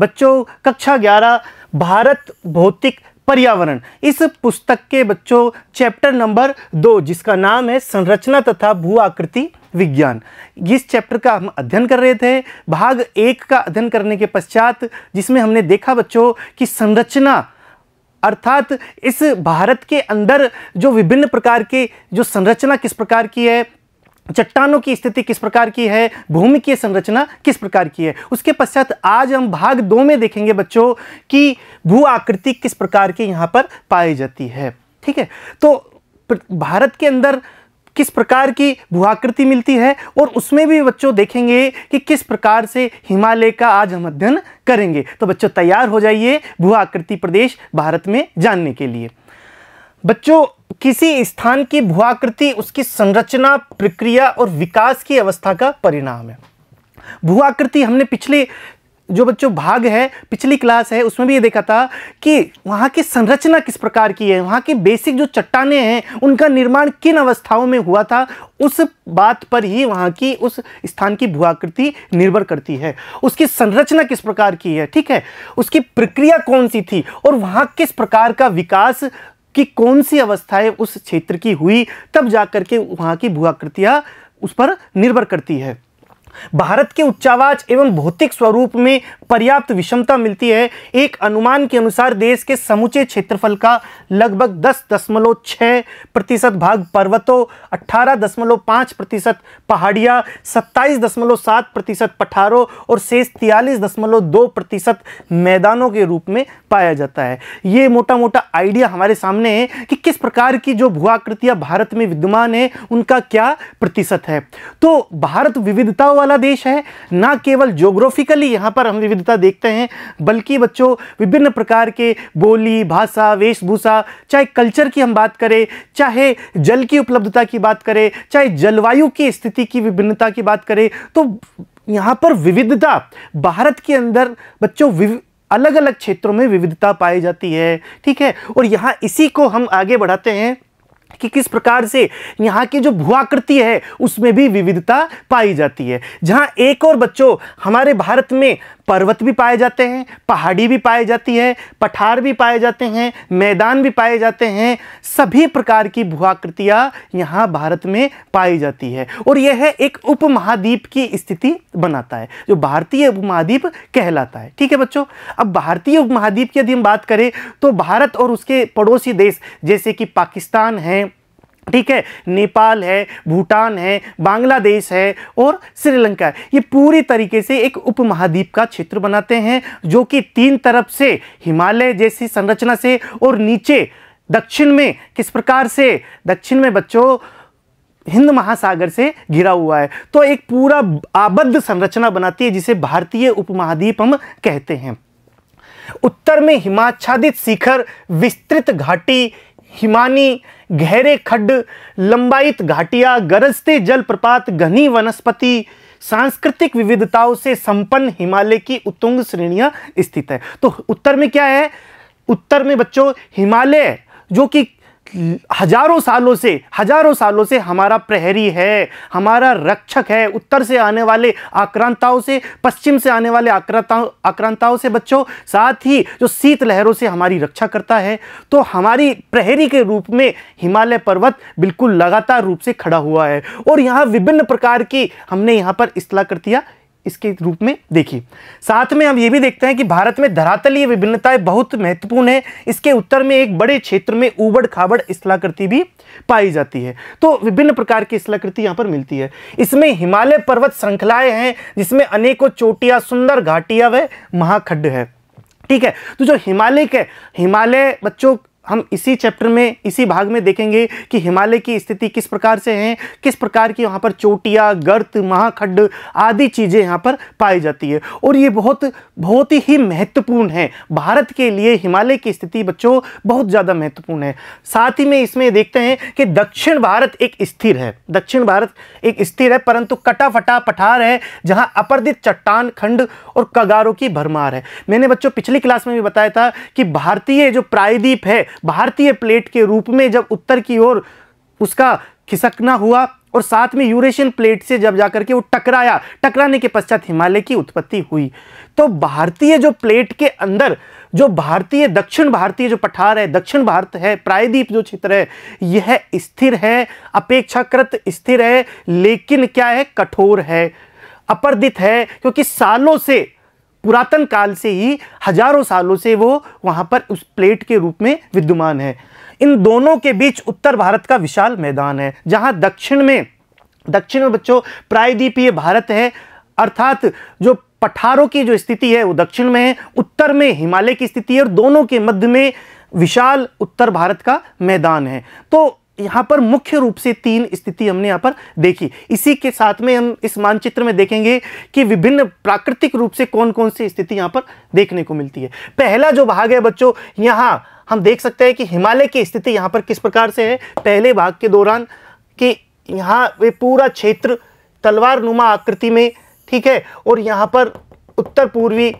बच्चों कक्षा 11 भारत भौतिक पर्यावरण इस पुस्तक के बच्चों चैप्टर नंबर दो जिसका नाम है संरचना तथा भू आकृति विज्ञान इस चैप्टर का हम अध्ययन कर रहे थे भाग एक का अध्ययन करने के पश्चात जिसमें हमने देखा बच्चों कि संरचना अर्थात इस भारत के अंदर जो विभिन्न प्रकार के जो संरचना किस प्रकार की है चट्टानों की स्थिति किस प्रकार की है भूमि की संरचना किस प्रकार की है उसके पश्चात आज हम भाग दो में देखेंगे बच्चों कि भू आकृति किस प्रकार की यहाँ पर पाई जाती है ठीक है तो भारत के अंदर किस प्रकार की भूआकृति मिलती है और उसमें भी बच्चों देखेंगे कि किस प्रकार से हिमालय का आज हम अध्ययन करेंगे तो बच्चों तैयार हो जाइए भूआकृति प्रदेश भारत में जानने के लिए बच्चों किसी स्थान की भूआकृति उसकी संरचना प्रक्रिया और विकास की अवस्था का परिणाम है भूआकृति हमने पिछले जो बच्चों भाग है पिछली क्लास है उसमें भी ये देखा था कि वहाँ की संरचना किस प्रकार की है वहाँ की बेसिक जो चट्टाने हैं उनका निर्माण किन अवस्थाओं में हुआ था उस बात पर ही वहाँ की उस स्थान की भूआकृति निर्भर करती है उसकी संरचना किस प्रकार की है ठीक है उसकी प्रक्रिया कौन सी थी और वहाँ किस प्रकार का विकास कि कौन सी अवस्थाएं उस क्षेत्र की हुई तब जाकर के वहाँ की भूआकृतियाँ उस पर निर्भर करती है भारत के उच्चावाच एवं भौतिक स्वरूप में पर्याप्त विषमता मिलती है एक अनुमान के अनुसार देश के समूचे क्षेत्रफल का लगभग दस दशमलव छः प्रतिशत भाग पर्वतों अट्ठारह दशमलव पाँच प्रतिशत पहाड़ियाँ सत्ताईस दशमलव सात प्रतिशत पठारों और शेष तियालीस दशमलव दो प्रतिशत मैदानों के रूप में पाया जाता है ये मोटा मोटा आइडिया हमारे सामने है कि किस प्रकार की जो भूआकृतियाँ भारत में विद्यमान है उनका क्या प्रतिशत है तो भारत विविधता वाला देश है ना केवल जोग्राफिकली यहाँ पर हम विविधता देखते हैं बल्कि बच्चों विभिन्न प्रकार के बोली भाषा वेशभूषा चाहे कल्चर की हम बात करें चाहे जल की उपलब्धता की बात करें चाहे जलवायु की स्थिति की विभिन्नता की बात करें तो यहाँ पर विविधता भारत के अंदर बच्चों अलग अलग क्षेत्रों में विविधता पाई जाती है ठीक है और यहाँ इसी को हम आगे बढ़ाते हैं कि किस प्रकार से यहाँ की जो भूआकृति है उसमें भी विविधता पाई जाती है जहाँ एक और बच्चों हमारे भारत में पर्वत भी पाए जाते हैं पहाड़ी भी पाई जाती है पठार भी पाए जाते हैं मैदान भी पाए जाते हैं सभी प्रकार की भूआकृतियाँ यहाँ भारत में पाई जाती है और यह है एक उपमहाद्वीप की स्थिति बनाता है जो भारतीय उपमहाद्वीप कहलाता है ठीक है बच्चों अब भारतीय उपमहाद्वीप की यदि हम बात करें तो भारत और उसके पड़ोसी देश जैसे कि पाकिस्तान है ठीक है नेपाल है भूटान है बांग्लादेश है और श्रीलंका है ये पूरी तरीके से एक उपमहाद्वीप का क्षेत्र बनाते हैं जो कि तीन तरफ से हिमालय जैसी संरचना से और नीचे दक्षिण में किस प्रकार से दक्षिण में बच्चों हिंद महासागर से घिरा हुआ है तो एक पूरा आबद्ध संरचना बनाती है जिसे भारतीय उपमहाद्वीप हम कहते हैं उत्तर में हिमाच्छादित शिखर विस्तृत घाटी हिमानी गहरे खड्ड लंबाईत घाटिया गरजते जलप्रपात घनी वनस्पति सांस्कृतिक विविधताओं से संपन्न हिमालय की उत्तुंग श्रेणियाँ स्थित है तो उत्तर में क्या है उत्तर में बच्चों हिमालय जो कि हजारों सालों से हजारों सालों से हमारा प्रहरी है हमारा रक्षक है उत्तर से आने वाले आक्रांताओं से पश्चिम से आने वाले आक्रांताओं आक्रांताओं से बच्चों साथ ही जो शीत लहरों से हमारी रक्षा करता है तो हमारी प्रहरी के रूप में हिमालय पर्वत बिल्कुल लगातार रूप से खड़ा हुआ है और यहाँ विभिन्न प्रकार की हमने यहाँ पर इसला कर दिया इसके रूप में देखी साथ में हम ये भी देखते हैं कि भारत में धरातलीय विभिन्नताएं बहुत महत्वपूर्ण है इसके उत्तर में एक बड़े क्षेत्र में उबड़ खाबड़ स्थलाकृति भी पाई जाती है तो विभिन्न प्रकार की स्थलाकृति यहाँ पर मिलती है इसमें हिमालय पर्वत श्रृंखलाएं हैं जिसमें अनेकों चोटियाँ सुंदर घाटियाँ व महाखड्ड है ठीक है तो जो हिमालय के हिमालय बच्चों हम इसी चैप्टर में इसी भाग में देखेंगे कि हिमालय की स्थिति किस प्रकार से है किस प्रकार की वहाँ पर चोटियाँ गर्त महाखड्ड आदि चीज़ें यहाँ पर पाई जाती है और ये बहुत बहुत ही महत्वपूर्ण है भारत के लिए हिमालय की स्थिति बच्चों बहुत ज़्यादा महत्वपूर्ण है साथ ही में इसमें देखते हैं कि दक्षिण भारत एक स्थिर है दक्षिण भारत एक स्थिर है परंतु कटाफटा पठार है जहाँ अपर्दित चट्टान खंड और कगारों की भरमार है मैंने बच्चों पिछली क्लास में भी बताया था कि भारतीय जो प्रायद्वीप है भारतीय प्लेट के रूप में जब उत्तर की ओर उसका खिसकना हुआ और साथ में यूरेशियन प्लेट से जब जाकर के वो टकराया टकराने के पश्चात हिमालय की उत्पत्ति हुई तो भारतीय जो प्लेट के अंदर जो भारतीय दक्षिण भारतीय जो पठार है दक्षिण भारत है प्रायद्वीप जो क्षेत्र है यह स्थिर है अपेक्षाकृत स्थिर है लेकिन क्या है कठोर है अपर्दित है क्योंकि सालों से पुरातन काल से ही हजारों सालों से वो वहाँ पर उस प्लेट के रूप में विद्यमान है इन दोनों के बीच उत्तर भारत का विशाल मैदान है जहाँ दक्षिण में दक्षिण में बच्चों प्रायद्वीपीय भारत है अर्थात जो पठारों की जो स्थिति है वो दक्षिण में है उत्तर में हिमालय की स्थिति है और दोनों के मध्य में विशाल उत्तर भारत का मैदान है तो यहाँ पर मुख्य रूप से तीन स्थिति हमने यहाँ पर देखी इसी के साथ में हम इस मानचित्र में देखेंगे कि विभिन्न प्राकृतिक रूप से कौन कौन सी स्थिति यहाँ पर देखने को मिलती है पहला जो भाग है बच्चों यहाँ हम देख सकते हैं कि हिमालय की स्थिति यहाँ पर किस प्रकार से है पहले भाग के दौरान कि यहाँ वे पूरा क्षेत्र तलवार नुमा आकृति में ठीक है और यहाँ पर उत्तर पूर्वी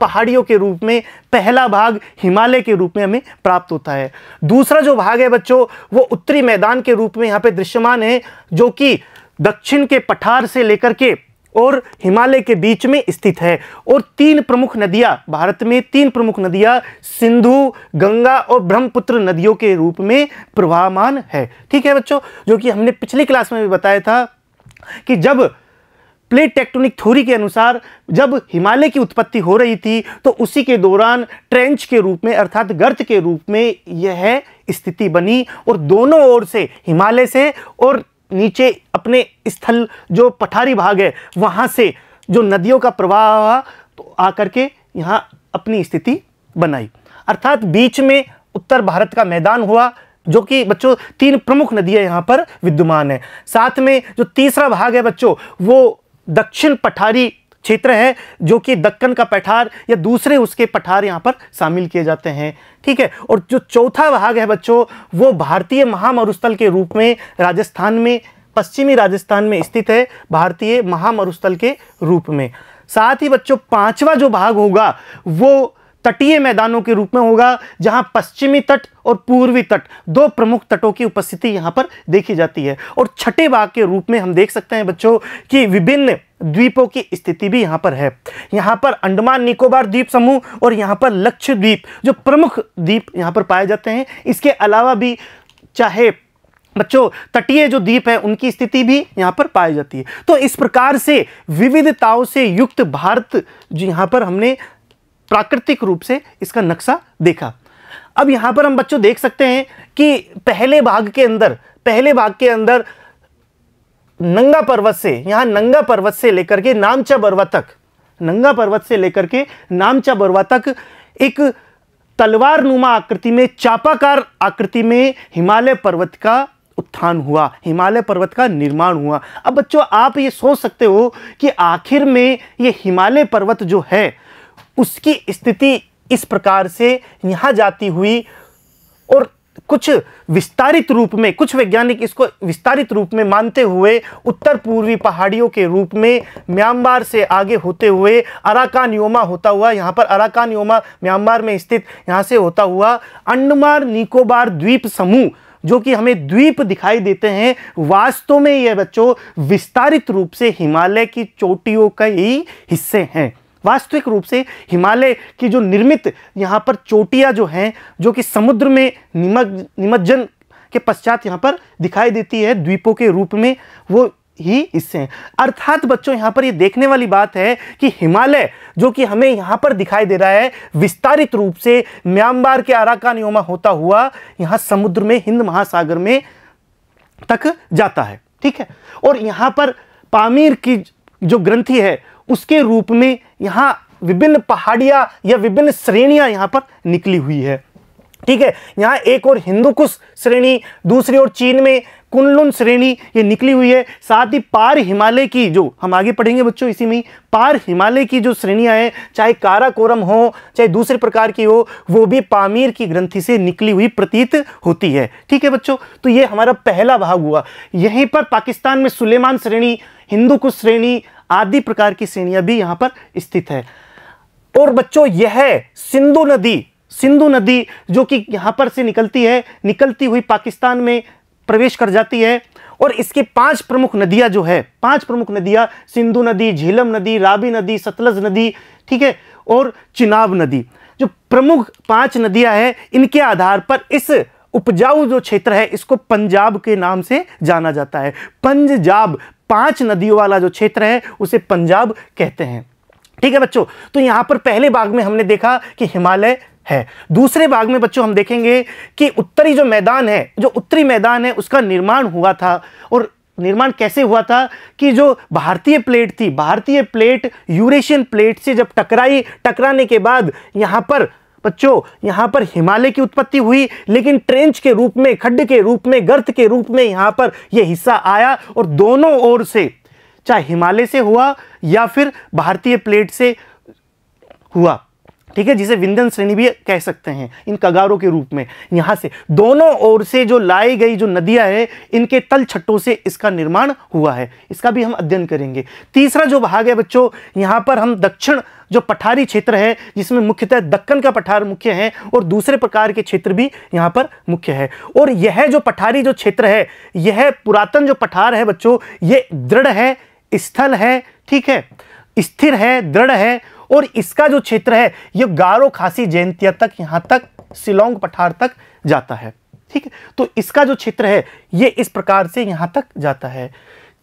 पहाड़ियों के रूप में पहला भाग हिमालय के रूप में हमें प्राप्त होता है दूसरा जो भाग है बच्चों वो उत्तरी मैदान के रूप में यहाँ पे दृश्यमान है जो कि दक्षिण के पठार से लेकर के और हिमालय के बीच में स्थित है और तीन प्रमुख नदियां भारत में तीन प्रमुख नदियां सिंधु गंगा और ब्रह्मपुत्र नदियों के रूप में प्रवाहमान है ठीक है बच्चों जो कि हमने पिछली क्लास में भी बताया था कि जब प्लेट टेक्टोनिक थ्योरी के अनुसार जब हिमालय की उत्पत्ति हो रही थी तो उसी के दौरान ट्रेंच के रूप में अर्थात गर्त के रूप में यह स्थिति बनी और दोनों ओर से हिमालय से और नीचे अपने स्थल जो पठारी भाग है वहाँ से जो नदियों का प्रवाह हुआ तो आकर के यहाँ अपनी स्थिति बनाई अर्थात बीच में उत्तर भारत का मैदान हुआ जो कि बच्चों तीन प्रमुख नदियां यहाँ पर विद्यमान है साथ में जो तीसरा भाग है बच्चों वो दक्षिण पठारी क्षेत्र है जो कि दक्कन का पठार या दूसरे उसके पठार यहाँ पर शामिल किए जाते हैं ठीक है और जो चौथा भाग है बच्चों वो भारतीय महामरुस्थल के रूप में राजस्थान में पश्चिमी राजस्थान में स्थित है भारतीय महामरुस्थल के रूप में साथ ही बच्चों पांचवा जो भाग होगा वो तटीय मैदानों के रूप में होगा जहां पश्चिमी तट और पूर्वी तट दो प्रमुख तटों की उपस्थिति यहां पर देखी जाती है और छठे भाग के रूप में हम देख सकते हैं बच्चों कि विभिन्न द्वीपों की स्थिति भी यहाँ पर है यहाँ पर अंडमान निकोबार द्वीप समूह और यहाँ पर लक्षद्वीप जो प्रमुख द्वीप यहाँ पर पाए जाते हैं इसके अलावा भी चाहे बच्चों तटीय जो द्वीप है उनकी स्थिति भी यहाँ पर पाई जाती है तो इस प्रकार से विविधताओं से युक्त भारत जो यहाँ पर हमने प्राकृतिक रूप से इसका नक्शा देखा अब यहां पर हम बच्चों देख सकते हैं कि पहले भाग के अंदर पहले भाग के अंदर नंगा पर्वत से यहां नंगा पर्वत से लेकर के नामचा पर्वत तक नंगा पर्वत से लेकर के नामचा बर्वा तक एक तलवार नुमा आकृति में चापाकार आकृति में हिमालय पर्वत का उत्थान हुआ हिमालय पर्वत का निर्माण हुआ अब बच्चों आप ये सोच सकते हो कि आखिर में ये हिमालय पर्वत जो है उसकी स्थिति इस प्रकार से यहाँ जाती हुई और कुछ विस्तारित रूप में कुछ वैज्ञानिक इसको विस्तारित रूप में मानते हुए उत्तर पूर्वी पहाड़ियों के रूप में म्यांमार से आगे होते हुए अराकान योमा होता हुआ यहाँ पर अराकान योमा म्यांमार में स्थित यहाँ से होता हुआ अंडमान निकोबार द्वीप समूह जो कि हमें द्वीप दिखाई देते हैं वास्तव में ये बच्चों विस्तारित रूप से हिमालय की चोटियों का ही हिस्से हैं वास्तविक रूप से हिमालय की जो निर्मित यहाँ पर चोटियाँ जो हैं जो कि समुद्र में निमग निमज्जन के पश्चात यहाँ पर दिखाई देती है द्वीपों के रूप में वो ही इससे अर्थात बच्चों यहाँ पर ये यह देखने वाली बात है कि हिमालय जो कि हमें यहाँ पर दिखाई दे रहा है विस्तारित रूप से म्यांमार के आराकान योमा होता हुआ यहाँ समुद्र में हिंद महासागर में तक जाता है ठीक है और यहाँ पर पामीर की जो ग्रंथि है उसके रूप में यहाँ विभिन्न पहाड़ियाँ या विभिन्न श्रेणियाँ यहाँ पर निकली हुई है ठीक है यहाँ एक और हिंदू कुश श्रेणी दूसरी ओर चीन में कुनलुन श्रेणी ये निकली हुई है साथ ही पार हिमालय की जो हम आगे पढ़ेंगे बच्चों इसी में पार हिमालय की जो श्रेणियाँ हैं चाहे काराकोरम हो चाहे दूसरे प्रकार की हो वो भी पामीर की ग्रंथि से निकली हुई प्रतीत होती है ठीक है बच्चों तो ये हमारा पहला भाग हुआ यहीं पर पाकिस्तान में सुलेमान श्रेणी हिंदू कुश श्रेणी आदि प्रकार की श्रेणियां भी यहां पर स्थित है और बच्चों यह सिंधु नदी सिंधु नदी जो कि यहां पर से निकलती है निकलती हुई पाकिस्तान में प्रवेश कर जाती है और इसके पांच प्रमुख नदियां जो है पांच प्रमुख नदियां सिंधु नदी झीलम नदी राबी नदी सतलज नदी ठीक है और चिनाब नदी जो प्रमुख पांच नदियां हैं इनके आधार पर इस उपजाऊ जो क्षेत्र है इसको पंजाब के नाम से जाना जाता है पंजाब पांच नदियों वाला जो क्षेत्र है उसे पंजाब कहते हैं ठीक है बच्चों तो यहां पर पहले भाग में हमने देखा कि हिमालय है दूसरे भाग में बच्चों हम देखेंगे कि उत्तरी जो मैदान है जो उत्तरी मैदान है उसका निर्माण हुआ था और निर्माण कैसे हुआ था कि जो भारतीय प्लेट थी भारतीय प्लेट यूरेशियन प्लेट से जब टकराई टकराने के बाद यहाँ पर बच्चों यहाँ पर हिमालय की उत्पत्ति हुई लेकिन ट्रेंच के रूप में खड्ड के रूप में गर्त के रूप में यहाँ पर यह हिस्सा आया और दोनों ओर से चाहे हिमालय से हुआ या फिर भारतीय प्लेट से हुआ ठीक है जिसे विंधन श्रेणी भी कह सकते हैं इन कगारों के रूप में यहाँ से दोनों ओर से जो लाई गई जो नदियाँ हैं इनके तल छट्टों से इसका निर्माण हुआ है इसका भी हम अध्ययन करेंगे तीसरा जो भाग है बच्चों यहाँ पर हम दक्षिण जो पठारी क्षेत्र है जिसमें मुख्यतः दक्कन का पठार मुख्य है और दूसरे प्रकार के क्षेत्र भी यहाँ पर मुख्य है और यह जो पठारी जो क्षेत्र है यह पुरातन जो पठार है बच्चों ये दृढ़ है स्थल है ठीक है स्थिर है दृढ़ है और इसका जो क्षेत्र है यह गारो खासी जयंतिया तक यहां तक सिलोंग पठार तक जाता है ठीक है तो इसका जो क्षेत्र है यह इस प्रकार से यहां तक जाता है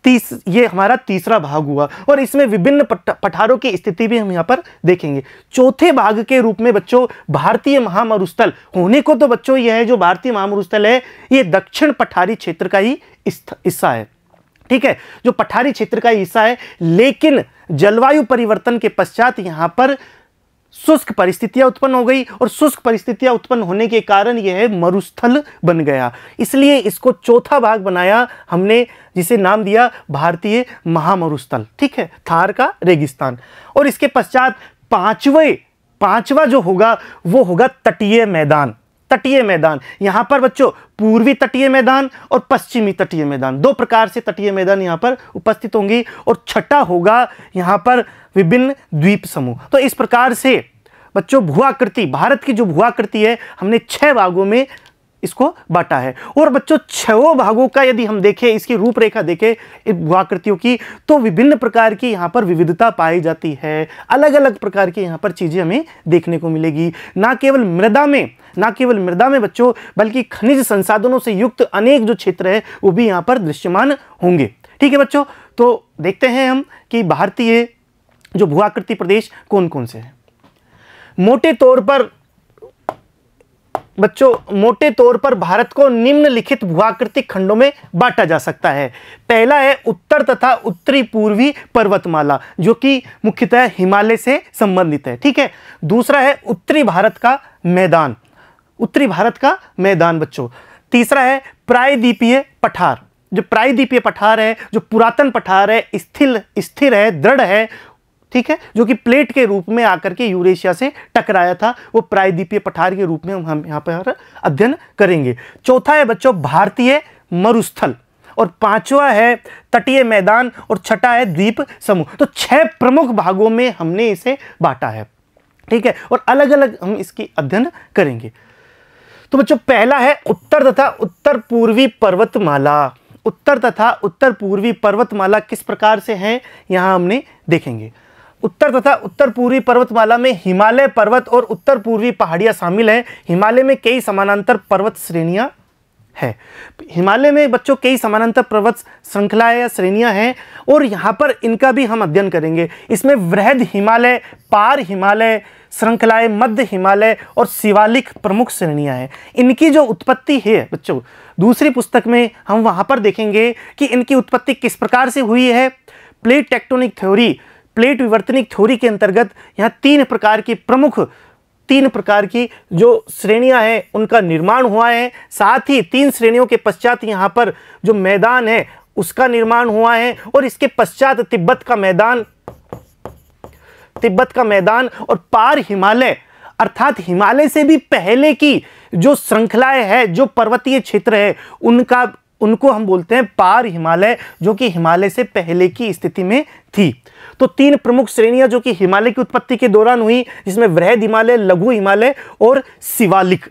तीस ये हमारा तीसरा भाग हुआ और इसमें विभिन्न पठारों की स्थिति भी हम यहाँ पर देखेंगे चौथे भाग के रूप में बच्चों भारतीय महामरुस्थल होने को तो बच्चों यह है जो भारतीय महामरुस्थल है ये दक्षिण पठारी क्षेत्र का ही हिस्सा है ठीक है जो पठारी क्षेत्र का हिस्सा है लेकिन जलवायु परिवर्तन के पश्चात यहाँ पर शुष्क परिस्थितियां उत्पन्न हो गई और शुष्क परिस्थितियां उत्पन्न होने के कारण यह मरुस्थल बन गया इसलिए इसको चौथा भाग बनाया हमने जिसे नाम दिया भारतीय महामरुस्थल ठीक है थार का रेगिस्तान और इसके पश्चात पांचवे पांचवा जो होगा वो होगा तटीय मैदान तटीय मैदान यहां पर बच्चों पूर्वी तटीय मैदान और पश्चिमी तटीय मैदान दो प्रकार से तटीय मैदान यहां पर उपस्थित होंगी और छठा होगा यहां पर विभिन्न द्वीप समूह तो इस प्रकार से बच्चों भूआकृति भारत की जो भूआकृति है हमने छह भागों में इसको बांटा है और बच्चों छो भागों का यदि हम देखें इसकी रूपरेखा देखें भूआकृतियों की तो विभिन्न प्रकार की यहाँ पर विविधता पाई जाती है अलग अलग प्रकार की यहाँ पर चीज़ें हमें देखने को मिलेगी ना केवल मृदा में ना केवल मृदा में बच्चों बल्कि खनिज संसाधनों से युक्त अनेक जो क्षेत्र है वो भी यहाँ पर दृश्यमान होंगे ठीक है बच्चों तो देखते हैं हम कि भारतीय जो भूआकृति प्रदेश कौन कौन से हैं मोटे तौर पर बच्चों मोटे तौर पर भारत को निम्नलिखित भूआकृतिक खंडों में बांटा जा सकता है पहला है उत्तर तथा उत्तरी पूर्वी पर्वतमाला जो कि मुख्यतः हिमालय से संबंधित है ठीक है दूसरा है उत्तरी भारत का मैदान उत्तरी भारत का मैदान बच्चों तीसरा है प्रायद्वीपीय पठार जो प्रायद्वीपीय पठार है जो पुरातन पठार है स्थिर स्थिर है दृढ़ है ठीक है जो कि प्लेट के रूप में आकर के यूरेशिया से टकराया था वो प्रायद्वीपीय पठार के रूप में हम यहाँ पर अध्ययन करेंगे चौथा है बच्चों भारतीय मरुस्थल और पांचवा है तटीय मैदान और छठा है द्वीप समूह तो छह प्रमुख भागों में हमने इसे बांटा है ठीक है और अलग अलग हम इसकी अध्ययन करेंगे तो बच्चों पहला है उत्तर तथा उत्तर पूर्वी पर्वतमाला उत्तर तथा उत्तर पूर्वी पर्वतमाला किस प्रकार से है यहां हमने देखेंगे उत्तर तथा उत्तर पूर्वी पर्वतमाला में हिमालय पर्वत और उत्तर पूर्वी पहाड़ियाँ शामिल हैं हिमालय में कई समानांतर पर्वत श्रेणियाँ हैं हिमालय में बच्चों कई समानांतर पर्वत श्रृंखला या श्रेणियां हैं और यहाँ पर इनका भी हम अध्ययन करेंगे इसमें वृहद हिमालय पार हिमालय श्रृंखलाएं मध्य हिमालय और शिवालिक प्रमुख श्रेणियां हैं इनकी जो उत्पत्ति है बच्चों दूसरी पुस्तक में हम वहाँ पर देखेंगे कि इनकी उत्पत्ति किस प्रकार से हुई है प्लेट टेक्टोनिक थ्योरी प्लेट विवर्तनिक थ्योरी के अंतर्गत यहाँ तीन प्रकार की प्रमुख तीन प्रकार की जो श्रेणियां हैं उनका निर्माण हुआ है साथ ही तीन श्रेणियों के पश्चात यहाँ पर जो मैदान है उसका निर्माण हुआ है और इसके पश्चात तिब्बत का मैदान तिब्बत का मैदान और पार हिमालय अर्थात हिमालय से भी पहले की जो श्रृंखलाएं है जो पर्वतीय क्षेत्र है उनका उनको हम बोलते हैं पार हिमालय जो कि हिमालय से पहले की स्थिति में थी तो तीन प्रमुख श्रेणियां जो कि हिमालय की उत्पत्ति के दौरान हुई जिसमें वृहद हिमालय लघु हिमालय और शिवालिक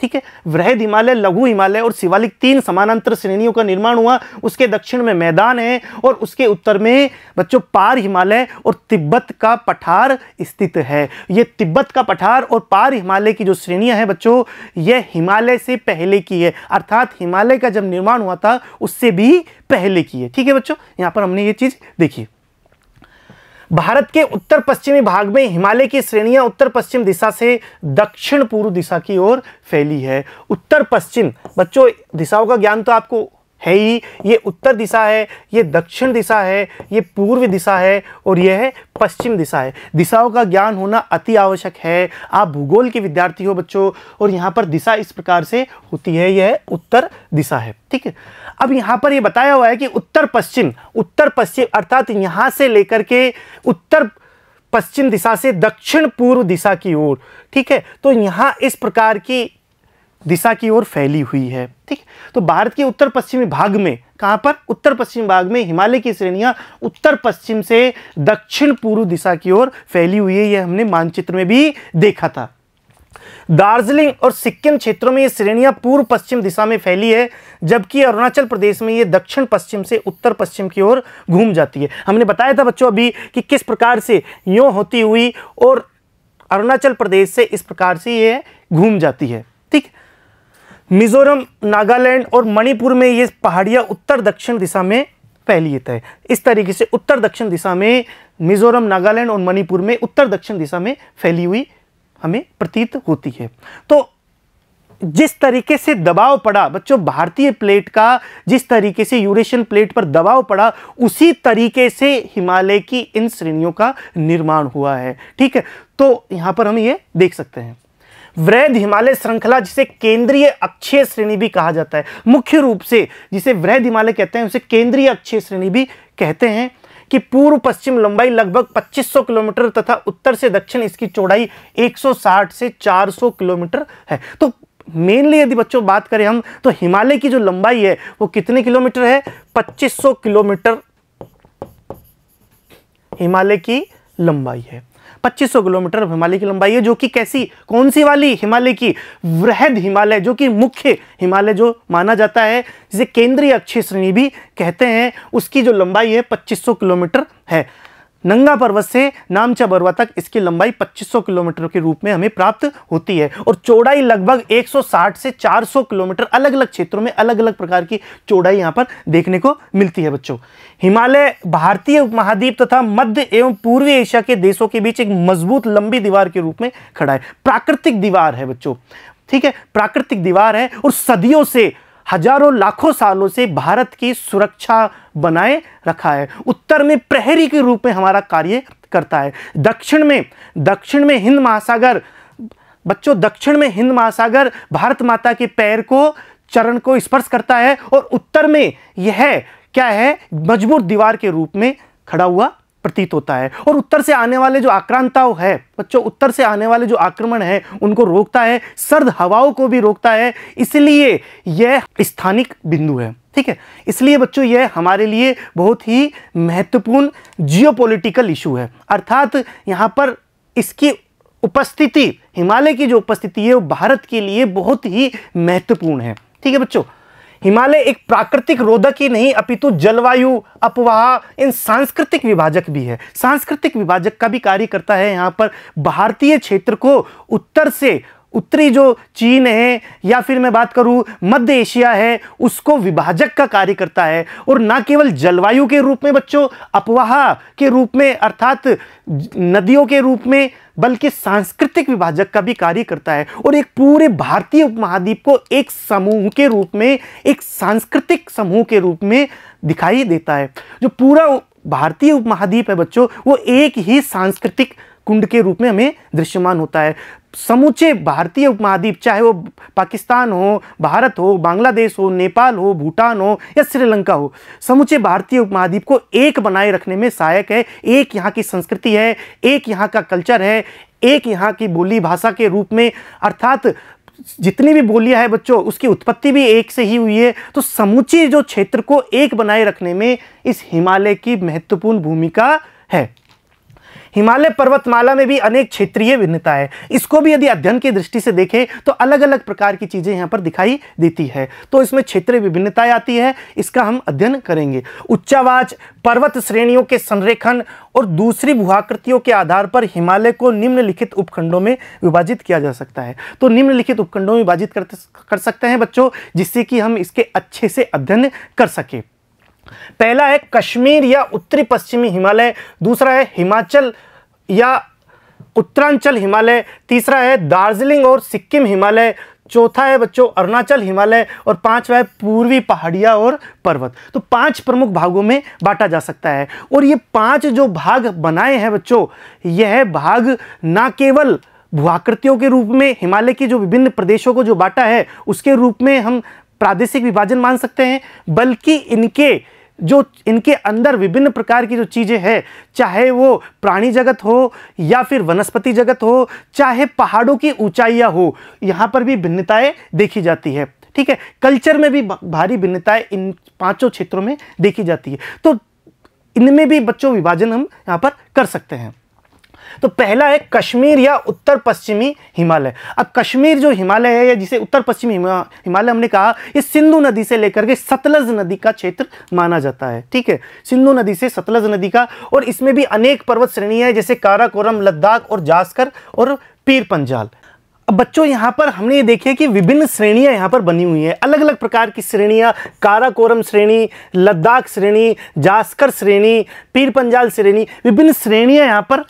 ठीक है वृहद हिमालय लघु हिमालय और शिवालिक तीन समानांतर श्रेणियों का निर्माण हुआ उसके दक्षिण में मैदान है और उसके उत्तर में बच्चों पार हिमालय और तिब्बत का पठार स्थित है ये तिब्बत का पठार और पार हिमालय की जो श्रेणियाँ हैं बच्चों यह हिमालय से पहले की है अर्थात हिमालय का जब निर्माण हुआ था उससे भी पहले की है ठीक है बच्चों यहाँ पर हमने ये चीज़ देखी भारत के उत्तर पश्चिमी भाग में हिमालय की श्रेणियां उत्तर पश्चिम दिशा से दक्षिण पूर्व दिशा की ओर फैली है उत्तर पश्चिम बच्चों दिशाओं का ज्ञान तो आपको है ही ये उत्तर दिशा है ये दक्षिण दिशा है ये पूर्व दिशा है और यह है पश्चिम दिशा है दिशाओं का ज्ञान होना अति आवश्यक है आप भूगोल के विद्यार्थी हो बच्चों और यहाँ पर दिशा इस प्रकार से होती है यह उत्तर दिशा है ठीक है अब यहाँ पर यह बताया हुआ है कि उत्तर पश्चिम उत्तर पश्चिम अर्थात यहाँ से लेकर के उत्तर पश्चिम दिशा से दक्षिण पूर्व दिशा की ओर ठीक है तो यहाँ इस प्रकार की दिशा की ओर फैली हुई है ठीक है तो भारत के उत्तर पश्चिमी भाग में कहाँ पर उत्तर पश्चिम भाग में हिमालय की श्रेणियाँ उत्तर पश्चिम से दक्षिण पूर्व दिशा की ओर फैली हुई है यह हमने मानचित्र में भी देखा था दार्जिलिंग और सिक्किम क्षेत्रों में ये श्रेणियाँ पूर्व पश्चिम दिशा में फैली है जबकि अरुणाचल प्रदेश में ये दक्षिण पश्चिम से उत्तर पश्चिम की ओर घूम जाती है हमने बताया था बच्चों अभी कि किस प्रकार से यों होती हुई और अरुणाचल प्रदेश से इस प्रकार से ये घूम जाती है मिजोरम नागालैंड और मणिपुर में ये पहाड़ियाँ उत्तर दक्षिण दिशा में फैलियत है इस तरीके से उत्तर दक्षिण दिशा में मिजोरम नागालैंड और मणिपुर में उत्तर दक्षिण दिशा में फैली हुई हमें प्रतीत होती है तो जिस तरीके से दबाव पड़ा बच्चों भारतीय प्लेट का जिस तरीके से यूरेशियन प्लेट पर दबाव पड़ा उसी तरीके से हिमालय की इन श्रेणियों का निर्माण हुआ है ठीक है तो यहाँ पर हम ये देख सकते हैं वृहद हिमालय श्रृंखला जिसे केंद्रीय अक्षय श्रेणी भी कहा जाता है मुख्य रूप से जिसे वृहद हिमालय कहते हैं उसे केंद्रीय अक्षय श्रेणी भी कहते हैं कि पूर्व पश्चिम लंबाई लगभग 2500 किलोमीटर तथा उत्तर से दक्षिण इसकी चौड़ाई 160 से 400 किलोमीटर है तो मेनली यदि बच्चों बात करें हम तो हिमालय की जो लंबाई है वो कितने किलोमीटर है 2500 किलोमीटर हिमालय की लंबाई है 2500 किलोमीटर हिमालय की लंबाई है जो कि कैसी कौन सी वाली हिमालय की वृहद हिमालय जो कि मुख्य हिमालय जो माना जाता है जिसे केंद्रीय अक्षय श्रेणी भी कहते हैं उसकी जो लंबाई है 2500 किलोमीटर है नंगा पर्वत से नामचा बरवा तक इसकी लंबाई 2500 किलोमीटर के रूप में हमें प्राप्त होती है और चौड़ाई लगभग 160 से 400 किलोमीटर अलग अलग क्षेत्रों में अलग अलग प्रकार की चौड़ाई यहाँ पर देखने को मिलती है बच्चों हिमालय भारतीय महाद्वीप तथा मध्य एवं पूर्वी एशिया के देशों के बीच एक मजबूत लंबी दीवार के रूप में खड़ा है प्राकृतिक दीवार है बच्चों ठीक है प्राकृतिक दीवार है और सदियों से हजारों लाखों सालों से भारत की सुरक्षा बनाए रखा है उत्तर में प्रहरी के रूप में हमारा कार्य करता है दक्षिण में दक्षिण में हिंद महासागर बच्चों दक्षिण में हिंद महासागर भारत माता के पैर को चरण को स्पर्श करता है और उत्तर में यह क्या है मजबूत दीवार के रूप में खड़ा हुआ प्रतीत होता है और उत्तर से आने वाले जो आक्रांताओं है बच्चों उत्तर से आने वाले जो आक्रमण है उनको रोकता है सर्द हवाओं को भी रोकता है इसलिए यह स्थानिक बिंदु है ठीक है इसलिए बच्चों यह हमारे लिए बहुत ही महत्वपूर्ण जियोपॉलिटिकल इशू है अर्थात यहाँ पर इसकी उपस्थिति हिमालय की जो उपस्थिति है वो भारत के लिए बहुत ही महत्वपूर्ण है ठीक है बच्चों हिमालय एक प्राकृतिक रोधक ही नहीं अपितु जलवायु अपवाह इन सांस्कृतिक विभाजक भी है सांस्कृतिक विभाजक का भी कार्य करता है यहाँ पर भारतीय क्षेत्र को उत्तर से उत्तरी जो चीन है या फिर मैं बात करूं मध्य एशिया है उसको विभाजक का कार्य करता है और ना केवल जलवायु के रूप में बच्चों अपवाह के रूप में अर्थात नदियों के रूप में बल्कि सांस्कृतिक विभाजक का भी कार्य करता है और एक पूरे भारतीय उपमहाद्वीप को एक समूह के रूप में एक सांस्कृतिक समूह के रूप में दिखाई देता है जो पूरा भारतीय उपमहाद्वीप है बच्चों वो एक ही सांस्कृतिक कुंड के रूप में हमें दृश्यमान होता है समूचे भारतीय उपमहाद्वीप चाहे वो पाकिस्तान हो भारत हो बांग्लादेश हो नेपाल हो भूटान हो या श्रीलंका हो समूचे भारतीय उपमहाद्वीप को एक बनाए रखने में सहायक है एक यहाँ की संस्कृति है एक यहाँ का कल्चर है एक यहाँ की बोली भाषा के रूप में अर्थात जितनी भी बोलियां हैं बच्चों उसकी उत्पत्ति भी एक से ही हुई है तो समूचे जो क्षेत्र को एक बनाए रखने में इस हिमालय की महत्वपूर्ण भूमिका है हिमालय पर्वतमाला में भी अनेक क्षेत्रीय भिन्नता है इसको भी यदि अध्ययन की दृष्टि से देखें तो अलग अलग प्रकार की चीज़ें यहाँ पर दिखाई देती है तो इसमें क्षेत्रीय विभिन्नताएँ आती है इसका हम अध्ययन करेंगे उच्चावाच पर्वत श्रेणियों के संरेखण और दूसरी भूआकृतियों के आधार पर हिमालय को निम्नलिखित उपखंडों में विभाजित किया जा सकता है तो निम्नलिखित उपखंडों में विभाजित कर सकते हैं बच्चों जिससे कि हम इसके अच्छे से अध्ययन कर सकें पहला है कश्मीर या उत्तरी पश्चिमी हिमालय दूसरा है हिमाचल या उत्तरांचल हिमालय तीसरा है दार्जिलिंग और सिक्किम हिमालय चौथा है बच्चों अरुणाचल हिमालय और पांचवा है पूर्वी पहाड़िया और पर्वत तो पांच प्रमुख भागों में बांटा जा सकता है और ये पांच जो भाग बनाए हैं बच्चों यह भाग ना केवल भूआकृतियों के रूप में हिमालय के जो विभिन्न प्रदेशों को जो बांटा है उसके रूप में हम प्रादेशिक विभाजन मान सकते हैं बल्कि इनके जो इनके अंदर विभिन्न प्रकार की जो चीज़ें हैं चाहे वो प्राणी जगत हो या फिर वनस्पति जगत हो चाहे पहाड़ों की ऊंचाइयां हो यहाँ पर भी भिन्नताएँ देखी जाती है ठीक है कल्चर में भी भारी भिन्नताएं इन पांचों क्षेत्रों में देखी जाती है तो इनमें भी बच्चों विभाजन हम यहाँ पर कर सकते हैं तो पहला है कश्मीर या उत्तर पश्चिमी हिमालय अब कश्मीर जो हिमालय है या जिसे उत्तर पश्चिमी हिमालय हमने कहा ये सिंधु नदी से लेकर के सतलज नदी का क्षेत्र माना जाता है ठीक है सिंधु नदी से सतलज नदी का और इसमें भी अनेक पर्वत श्रेणी है जैसे काराकोरम लद्दाख और जास्कर और पीर पंजाल अब बच्चों यहाँ पर हमने ये देखे कि विभिन्न श्रेणियाँ यहाँ पर बनी हुई हैं अलग अलग प्रकार की श्रेणियाँ काराकोरम श्रेणी लद्दाख श्रेणी जास्कर श्रेणी पीर पंजाल श्रेणी विभिन्न श्रेणियाँ यहाँ पर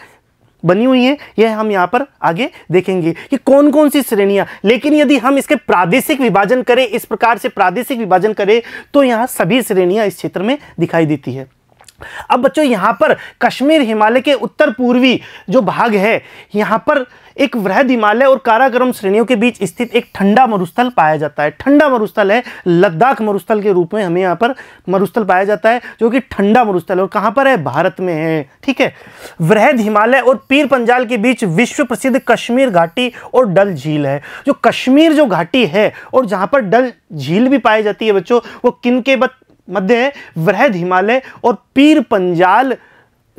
बनी हुई हैं यह हम यहाँ पर आगे देखेंगे कि कौन कौन सी श्रेणियाँ लेकिन यदि हम इसके प्रादेशिक विभाजन करें इस प्रकार से प्रादेशिक विभाजन करें तो यहाँ सभी श्रेणियाँ इस क्षेत्र में दिखाई देती है अब बच्चों यहाँ पर कश्मीर हिमालय के उत्तर पूर्वी जो भाग है यहाँ पर एक वृहद हिमालय और काराक्रम श्रेणियों के बीच स्थित एक ठंडा मरुस्थल पाया जाता है ठंडा मरुस्थल है लद्दाख मरुस्थल के रूप में हमें यहाँ पर मरुस्थल पाया जाता है जो कि ठंडा मरुस्थल और कहाँ पर है भारत में है ठीक है वृहद हिमालय और पीर पंजाल के बीच विश्व प्रसिद्ध कश्मीर घाटी और डल झील है जो कश्मीर जो घाटी है और जहाँ पर डल झील भी पाई जाती है बच्चों वो किन के मध्य वृहद हिमालय और पीर पंजाल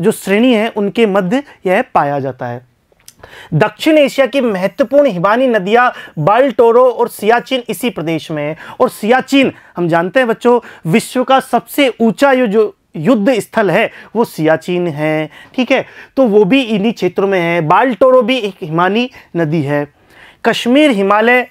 जो श्रेणी है उनके मध्य यह पाया जाता है दक्षिण एशिया की महत्वपूर्ण हिमानी नदियां बालटोरो और सियाचिन इसी प्रदेश में है और सियाचिन हम जानते हैं बच्चों विश्व का सबसे ऊंचा जो युद्ध स्थल है वो सियाचिन है ठीक है तो वो भी इन्हीं क्षेत्रों में है बालटोरो भी एक हिमानी नदी है कश्मीर हिमालय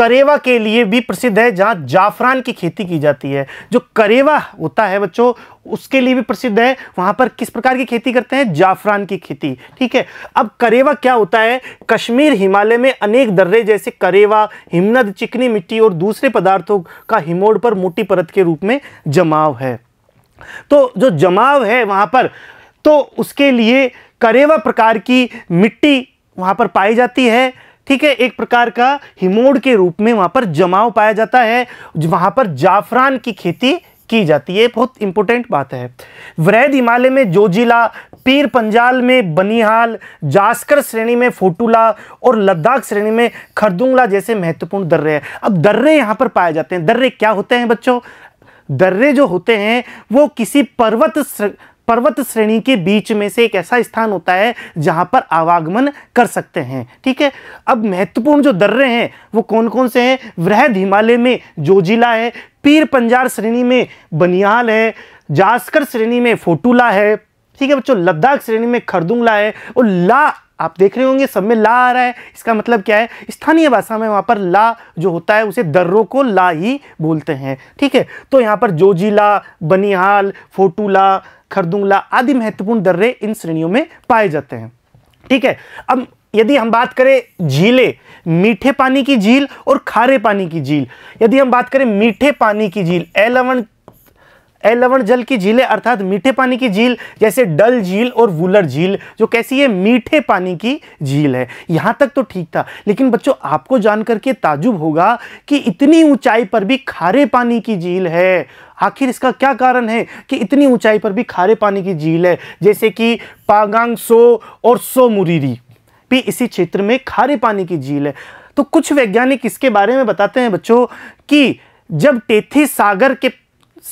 करेवा के लिए भी प्रसिद्ध है जहाँ जाफरान की खेती की जाती है जो करेवा होता है बच्चों उसके लिए भी प्रसिद्ध है वहाँ पर किस प्रकार की खेती करते हैं जाफरान की खेती ठीक है अब करेवा क्या होता है कश्मीर हिमालय में अनेक दर्रे जैसे करेवा हिमनद चिकनी मिट्टी और दूसरे पदार्थों का हिमोड़ पर मोटी परत के रूप में जमाव है तो जो जमाव है वहाँ पर तो उसके लिए करेवा प्रकार की मिट्टी वहाँ पर पाई जाती है ठीक है एक प्रकार का हिमोड के रूप में वहां पर जमाव पाया जाता है वहां पर जाफरान की खेती की जाती है बहुत इंपॉर्टेंट बात है वृद हिमालय में जोजिला पीर पंजाल में बनिहाल जास्कर श्रेणी में फोटूला और लद्दाख श्रेणी में खरदुंगला जैसे महत्वपूर्ण दर्रे हैं अब दर्रे यहां पर पाए जाते हैं दर्रे क्या होते हैं बच्चों दर्रे जो होते हैं वो किसी पर्वत पर्वत श्रेणी के बीच में से एक ऐसा स्थान होता है जहां पर आवागमन कर सकते हैं ठीक है अब महत्वपूर्ण जो दर्रे हैं वो कौन कौन से हैं वृहद हिमालय में जोजिला है पीर पंजार श्रेणी में बनियाल है जास्कर श्रेणी में फोटूला है ठीक है बच्चों लद्दाख श्रेणी में खरदुंगला है और ला आप देख रहे होंगे सब में ला आ रहा है इसका मतलब क्या है स्थानीय भाषा में वहां पर ला जो होता है उसे दर्रों को ला ही बोलते हैं ठीक है तो यहाँ पर जोजिला बनिहाल फोटूला खरदुंगला आदि महत्वपूर्ण दर्रे इन श्रेणियों में पाए जाते हैं ठीक है अब यदि हम बात करें झीलें मीठे पानी की झील और खारे पानी की झील यदि हम बात करें मीठे पानी की झील एलेवन एलवण जल की झीलें अर्थात मीठे पानी की झील जैसे डल झील और वुलर झील जो कैसी है मीठे पानी की झील है यहाँ तक तो ठीक था लेकिन बच्चों आपको जान करके ताजुब होगा कि इतनी ऊंचाई पर भी खारे पानी की झील है आखिर इसका क्या कारण है कि इतनी ऊंचाई पर भी खारे पानी की झील है जैसे कि पागांग सो और सो मुरीरी भी इसी क्षेत्र में खारे पानी की झील है तो कुछ वैज्ञानिक इसके बारे में बताते हैं बच्चों कि जब टेथी सागर के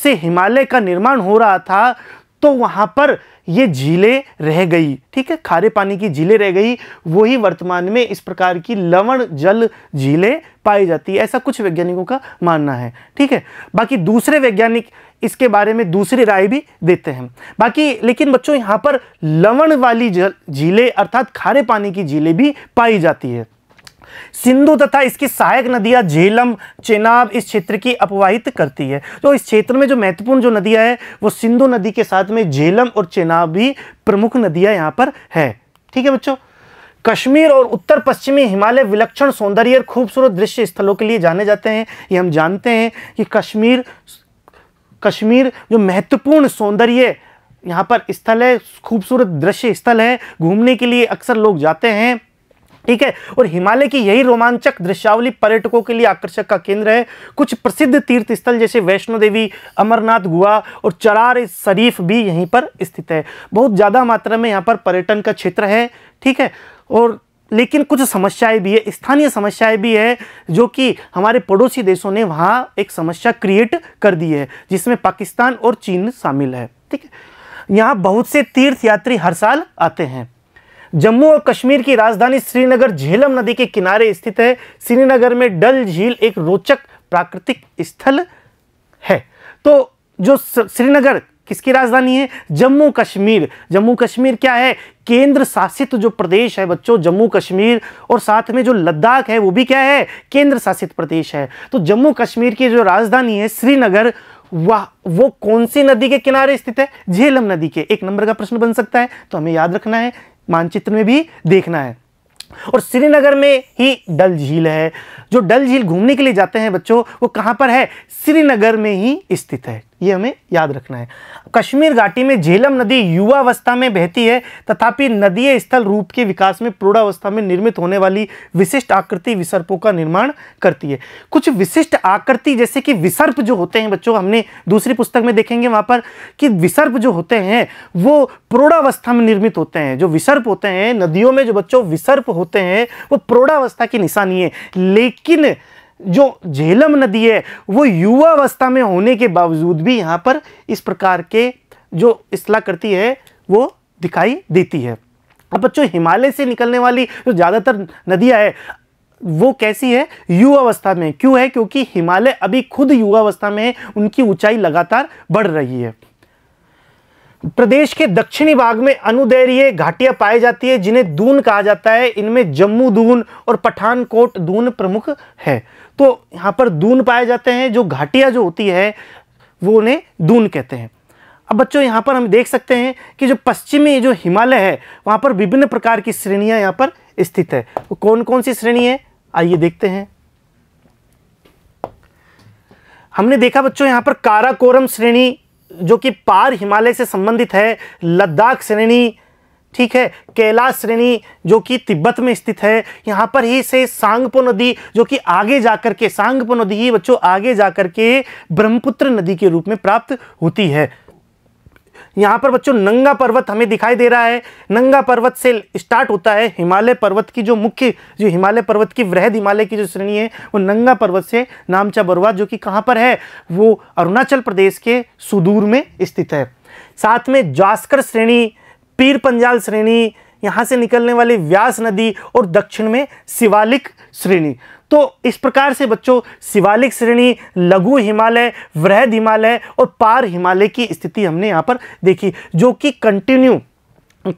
से हिमालय का निर्माण हो रहा था तो वहाँ पर ये झीलें रह गई ठीक है खारे पानी की झीलें रह गई वही वर्तमान में इस प्रकार की लवण जल झीलें पाई जाती है ऐसा कुछ वैज्ञानिकों का मानना है ठीक है बाकी दूसरे वैज्ञानिक इसके बारे में दूसरी राय भी देते हैं बाकी लेकिन बच्चों यहाँ पर लवण वाली जल झीलें अर्थात खारे पानी की झीलें भी पाई जाती है सिंधु तथा इसकी सहायक नदियां झेलम चेनाब इस क्षेत्र की अपवाहित करती है तो इस क्षेत्र में जो महत्वपूर्ण जो नदियाँ है वो सिंधु नदी के साथ में झेलम और चेनाब भी प्रमुख नदियां यहाँ पर है ठीक है बच्चों कश्मीर और उत्तर पश्चिमी हिमालय विलक्षण सौंदर्य और खूबसूरत दृश्य स्थलों के लिए जाने जाते हैं ये हम जानते हैं कि कश्मीर कश्मीर जो महत्वपूर्ण सौंदर्य यहाँ पर स्थल है खूबसूरत दृश्य स्थल है घूमने के लिए अक्सर लोग जाते हैं ठीक है और हिमालय की यही रोमांचक दृश्यावली पर्यटकों के लिए आकर्षक का केंद्र है कुछ प्रसिद्ध तीर्थ स्थल जैसे वैष्णो देवी अमरनाथ गुआ और चरार शरीफ भी यहीं पर स्थित है बहुत ज़्यादा मात्रा में यहाँ पर पर्यटन का क्षेत्र है ठीक है और लेकिन कुछ समस्याएं भी है स्थानीय समस्याएं भी है जो कि हमारे पड़ोसी देशों ने वहाँ एक समस्या क्रिएट कर दी है जिसमें पाकिस्तान और चीन शामिल है ठीक है यहाँ बहुत से तीर्थ यात्री हर साल आते हैं जम्मू और कश्मीर की राजधानी श्रीनगर झेलम नदी के किनारे स्थित है श्रीनगर में डल झील एक रोचक प्राकृतिक स्थल है तो जो श्रीनगर किसकी राजधानी है जम्मू कश्मीर जम्मू कश्मीर क्या है केंद्र शासित जो प्रदेश है बच्चों जम्मू कश्मीर और साथ में जो लद्दाख है वो भी क्या है केंद्र शासित प्रदेश है तो जम्मू कश्मीर की जो राजधानी है श्रीनगर वह वो कौन सी नदी के किनारे स्थित है झेलम नदी के एक नंबर का प्रश्न बन सकता है तो हमें याद रखना है मानचित्र में भी देखना है और श्रीनगर में ही डल झील है जो डल झील घूमने के लिए जाते हैं बच्चों वो कहाँ पर है श्रीनगर में ही स्थित है ये हमें याद रखना है कश्मीर घाटी में झेलम नदी युवावस्था में बहती है तथापि नदीय स्थल रूप के विकास में प्रौढ़ावस्था में निर्मित होने वाली विशिष्ट आकृति विसर्पों का निर्माण करती है कुछ विशिष्ट आकृति जैसे कि विसर्प जो होते हैं बच्चों हमने दूसरी पुस्तक में देखेंगे वहाँ पर कि विसर्प जो होते हैं वो प्रौढ़ावस्था में निर्मित होते हैं जो विसर्प होते हैं नदियों में जो बच्चों विसर्प होते हैं वो प्रौढ़ावस्था की निशानी है लेकिन जो झेलम नदी है वो युवावस्था में होने के बावजूद भी यहाँ पर इस प्रकार के जो इसला करती है वो दिखाई देती है अब बच्चों हिमालय से निकलने वाली जो ज़्यादातर नदियाँ है वो कैसी है युवावस्था में क्यों है क्योंकि हिमालय अभी खुद युवावस्था में है उनकी ऊंचाई लगातार बढ़ रही है प्रदेश के दक्षिणी भाग में अनुदैरीय घाटियां पाई जाती है जिन्हें दून कहा जाता है इनमें जम्मू दून और पठानकोट दून प्रमुख है तो यहाँ पर दून पाए जाते हैं जो घाटिया जो होती है वो उन्हें दून कहते हैं अब बच्चों यहाँ पर हम देख सकते हैं कि जो पश्चिमी जो हिमालय है वहाँ पर विभिन्न प्रकार की श्रेणियाँ यहाँ पर स्थित है वो कौन कौन सी श्रेणी है आइए देखते हैं हमने देखा बच्चों यहाँ पर काराकोरम श्रेणी जो कि पार हिमालय से संबंधित है लद्दाख श्रेणी ठीक है कैलाश श्रेणी जो कि तिब्बत में स्थित है यहाँ पर ही से सांगपो नदी जो कि आगे जाकर के सांगपो नदी ही बच्चों आगे जाकर के ब्रह्मपुत्र नदी के रूप में प्राप्त होती है यहाँ पर बच्चों नंगा पर्वत हमें दिखाई दे रहा है नंगा पर्वत से स्टार्ट होता है हिमालय पर्वत की जो मुख्य जो हिमालय पर्वत की वृहद हिमालय की जो श्रेणी है वो नंगा पर्वत से नामचा बरुआ जो कि कहाँ पर है वो अरुणाचल प्रदेश के सुदूर में स्थित है साथ में जास्कर श्रेणी पीर पंजाल श्रेणी यहाँ से निकलने वाली व्यास नदी और दक्षिण में शिवालिक श्रेणी तो इस प्रकार से बच्चों शिवालिक श्रेणी लघु हिमालय वृहद हिमालय और पार हिमालय की स्थिति हमने यहाँ पर देखी जो कि कंटिन्यू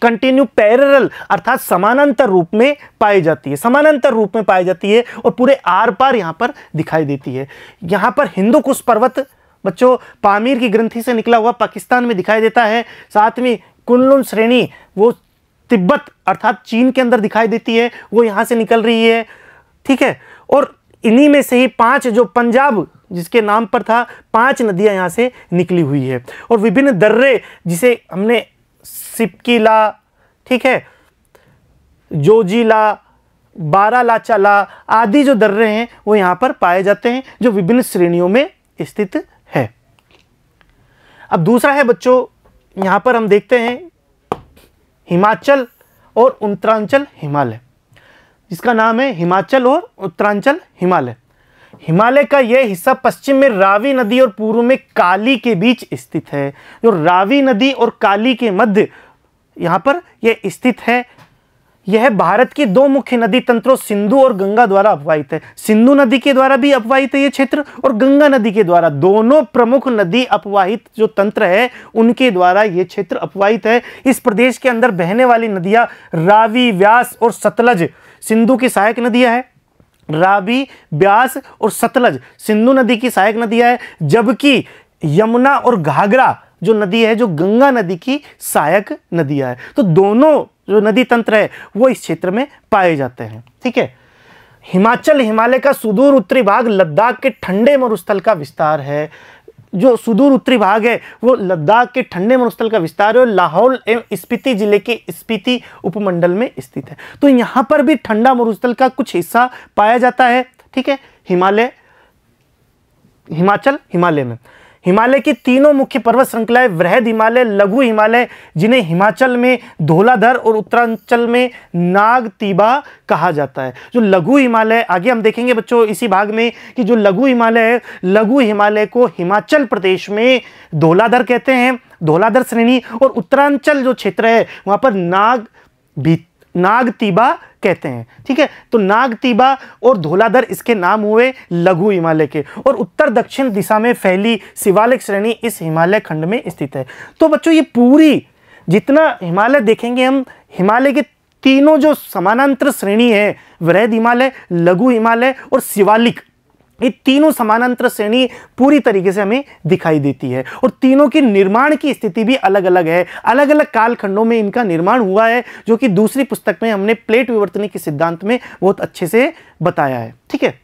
कंटिन्यू पैरल अर्थात समानांतर रूप में पाई जाती है समानांतर रूप में पाई जाती है और पूरे आर पार यहाँ पर दिखाई देती है यहाँ पर हिंदू कुश पर्वत बच्चों पामीर की ग्रंथि से निकला हुआ पाकिस्तान में दिखाई देता है साथ में कुनलुन श्रेणी वो तिब्बत अर्थात चीन के अंदर दिखाई देती है वो यहाँ से निकल रही है ठीक है और इन्हीं में से ही पांच जो पंजाब जिसके नाम पर था पांच नदियां यहाँ से निकली हुई है और विभिन्न दर्रे जिसे हमने सिपकीला ठीक है जोजीला बारह लाचाला आदि जो दर्रे हैं वो यहां पर पाए जाते हैं जो विभिन्न श्रेणियों में स्थित है अब दूसरा है बच्चों यहां पर हम देखते हैं हिमाचल और उत्तरांचल हिमालय जिसका नाम है हिमाचल और उत्तरांचल हिमालय हिमालय का यह हिस्सा पश्चिम में रावी नदी और पूर्व में काली के बीच स्थित है जो रावी नदी और काली के मध्य यहाँ पर यह स्थित है यह भारत की दो मुख्य नदी तंत्रों सिंधु और गंगा द्वारा अपवाहित है सिंधु नदी के द्वारा भी अपवाहित है यह क्षेत्र और गंगा नदी के द्वारा दोनों प्रमुख नदी अपवाहित जो तंत्र है उनके द्वारा यह क्षेत्र अपवाहित है इस प्रदेश के अंदर बहने वाली नदियां रावी व्यास और सतलज सिंधु की सहायक नदियां है रावी ब्यास और सतलज सिंधु नदी की सहायक नदियां है जबकि यमुना और घाघरा जो नदी है जो गंगा नदी की सहायक नदियाँ है तो दोनों जो नदी तंत्र है वो इस क्षेत्र में पाए जाते हैं ठीक है हिमाचल हिमालय का सुदूर उत्तरी भाग लद्दाख के ठंडे मरुस्थल का विस्तार है जो सुदूर उत्तरी भाग है वो लद्दाख के ठंडे मरुस्थल का विस्तार है और लाहौल एवं स्पीति जिले के स्पीति उपमंडल में स्थित है तो यहाँ पर भी ठंडा मरुस्थल का कुछ हिस्सा पाया जाता है ठीक है हिमालय हिमाचल हिमालय में हिमालय की तीनों मुख्य पर्वत श्रृंखलाएं वृहद हिमालय लघु हिमालय जिन्हें हिमाचल में धोलाधर और उत्तरांचल में नागतीबा कहा जाता है जो लघु हिमालय आगे हम देखेंगे बच्चों इसी भाग में कि जो लघु हिमालय है लघु हिमालय को हिमाचल प्रदेश में धोलाधर कहते हैं धोलाधर श्रेणी और उत्तरांचल जो क्षेत्र है वहाँ पर नाग भी नागतीबा कहते हैं ठीक है तो नागतीबा और धोलाधर इसके नाम हुए लघु हिमालय के और उत्तर दक्षिण दिशा में फैली शिवालिक श्रेणी इस हिमालय खंड में स्थित है तो बच्चों ये पूरी जितना हिमालय देखेंगे हम हिमालय के तीनों जो समानांतर श्रेणी है वृहद हिमालय लघु हिमालय और शिवालिक ये तीनों समानांतर श्रेणी पूरी तरीके से हमें दिखाई देती है और तीनों के निर्माण की स्थिति भी अलग अलग है अलग अलग कालखंडों में इनका निर्माण हुआ है जो कि दूसरी पुस्तक में हमने प्लेट विवर्तनी के सिद्धांत में बहुत अच्छे से बताया है ठीक है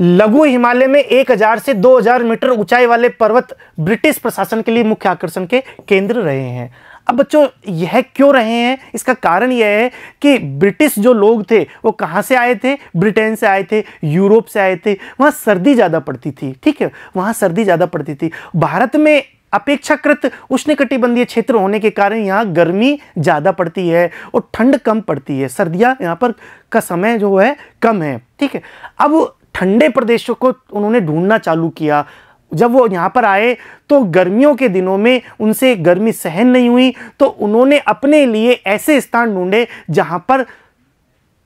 लघु हिमालय में 1000 से 2000 मीटर ऊंचाई वाले पर्वत ब्रिटिश प्रशासन के लिए मुख्य आकर्षण के केंद्र रहे हैं अब बच्चों यह क्यों रहे हैं इसका कारण यह है कि ब्रिटिश जो लोग थे वो कहाँ से आए थे ब्रिटेन से आए थे यूरोप से आए थे वहाँ सर्दी ज़्यादा पड़ती थी ठीक है वहाँ सर्दी ज़्यादा पड़ती थी भारत में अपेक्षाकृत उष्णकटिबंधीय क्षेत्र होने के कारण यहाँ गर्मी ज़्यादा पड़ती है और ठंड कम पड़ती है सर्दियाँ यहाँ पर का समय जो है कम है ठीक है अब ठंडे प्रदेशों को उन्होंने ढूंढना चालू किया जब वो यहाँ पर आए तो गर्मियों के दिनों में उनसे गर्मी सहन नहीं हुई तो उन्होंने अपने लिए ऐसे स्थान ढूंढे जहाँ पर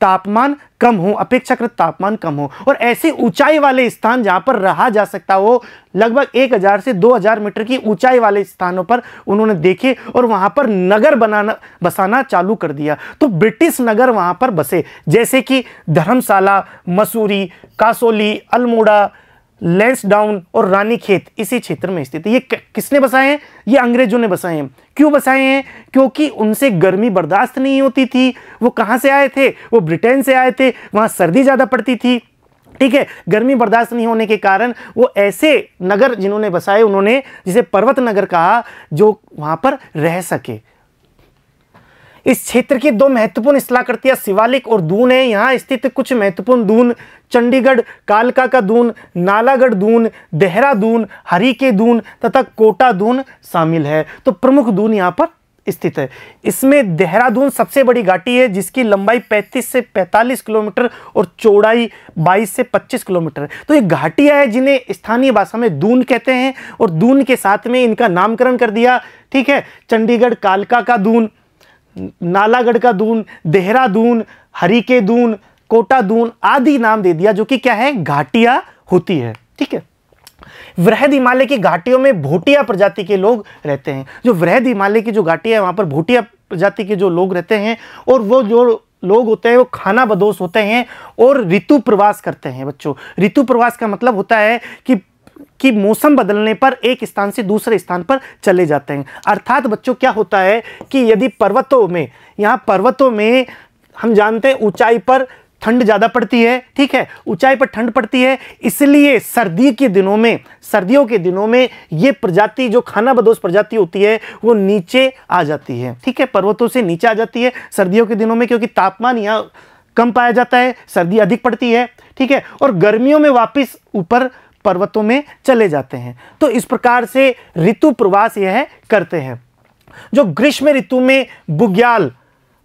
तापमान कम हो अपेक्षाकृत तापमान कम हो और ऐसे ऊंचाई वाले स्थान जहाँ पर रहा जा सकता हो लगभग 1000 से 2000 मीटर की ऊंचाई वाले स्थानों पर उन्होंने देखे और वहाँ पर नगर बनाना बसाना चालू कर दिया तो ब्रिटिश नगर वहाँ पर बसे जैसे कि धर्मशाला मसूरी कासोली अल्मोड़ा लेंस डाउन और रानी खेत इसी क्षेत्र में स्थित है ये किसने बसाए हैं ये अंग्रेजों ने बसाए हैं क्यों बसाए हैं क्योंकि उनसे गर्मी बर्दाश्त नहीं होती थी वो कहाँ से आए थे वो ब्रिटेन से आए थे वहाँ सर्दी ज़्यादा पड़ती थी ठीक है गर्मी बर्दाश्त नहीं होने के कारण वो ऐसे नगर जिन्होंने बसाए उन्होंने जिसे पर्वत नगर कहा जो वहाँ पर रह सके इस क्षेत्र की दो महत्वपूर्ण स्थलाकृतियाँ शिवालिक और दून है यहाँ स्थित कुछ महत्वपूर्ण दून चंडीगढ़ कालका का दून नालागढ़ दून देहरादून हरी के दून तथा कोटा दून शामिल है तो प्रमुख दून यहाँ पर स्थित है इसमें देहरादून सबसे बड़ी घाटी है जिसकी लंबाई 35 से 45 किलोमीटर और चौड़ाई 22 से 25 किलोमीटर है तो ये घाटिया है जिन्हें स्थानीय भाषा में दून कहते हैं और दून के साथ में इनका नामकरण कर दिया ठीक है चंडीगढ़ कालका का दून नालागढ़ का दून देहरादून हरिके दून कोटा दून आदि नाम दे दिया जो कि क्या है घाटिया होती है ठीक है वृहद हिमालय की घाटियों में भोटिया प्रजाति के लोग रहते हैं जो वृहद हिमालय की जो घाटी है वहां पर भोटिया प्रजाति के जो लोग रहते हैं और वो जो लोग होते हैं वो खाना बदोश होते हैं और ऋतु प्रवास करते हैं बच्चों ऋतु प्रवास का मतलब होता है कि कि मौसम बदलने पर एक स्थान से दूसरे स्थान पर चले जाते हैं अर्थात बच्चों क्या होता है कि यदि पर्वतों में यहाँ पर्वतों में हम जानते हैं ऊंचाई पर ठंड ज़्यादा पड़ती है ठीक है ऊंचाई पर ठंड पड़ती है इसलिए सर्दी के दिनों में सर्दियों के दिनों में ये प्रजाति जो खाना बदोश प्रजाति होती है वो नीचे आ जाती है ठीक है पर्वतों से नीचे आ जाती है सर्दियों के दिनों में क्योंकि तापमान यहाँ कम पाया जाता है सर्दी अधिक पड़ती है ठीक है और गर्मियों में वापस ऊपर पर्वतों में चले जाते हैं तो इस प्रकार से ऋतु प्रवास यह करते हैं जो ग्रीष्म ऋतु में बुग्याल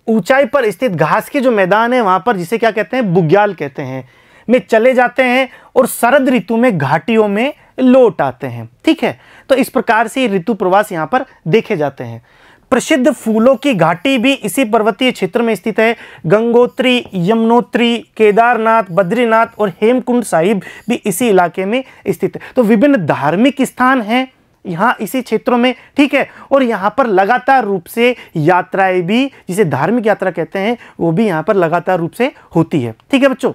ऊंचाई पर स्थित घास के जो मैदान है वहां पर जिसे क्या कहते हैं बुग्याल कहते हैं में चले जाते हैं और शरद ऋतु में घाटियों में लौट आते हैं ठीक है तो इस प्रकार से ऋतु प्रवास यहां पर देखे जाते हैं प्रसिद्ध फूलों की घाटी भी इसी पर्वतीय क्षेत्र में स्थित है गंगोत्री यमुनोत्री केदारनाथ बद्रीनाथ और हेमकुंड साहिब भी इसी इलाके में स्थित है तो विभिन्न धार्मिक स्थान हैं यहाँ इसी क्षेत्रों में ठीक है और यहाँ पर लगातार रूप से यात्राएं भी जिसे धार्मिक यात्रा कहते हैं वो भी यहाँ पर लगातार रूप से होती है ठीक है बच्चों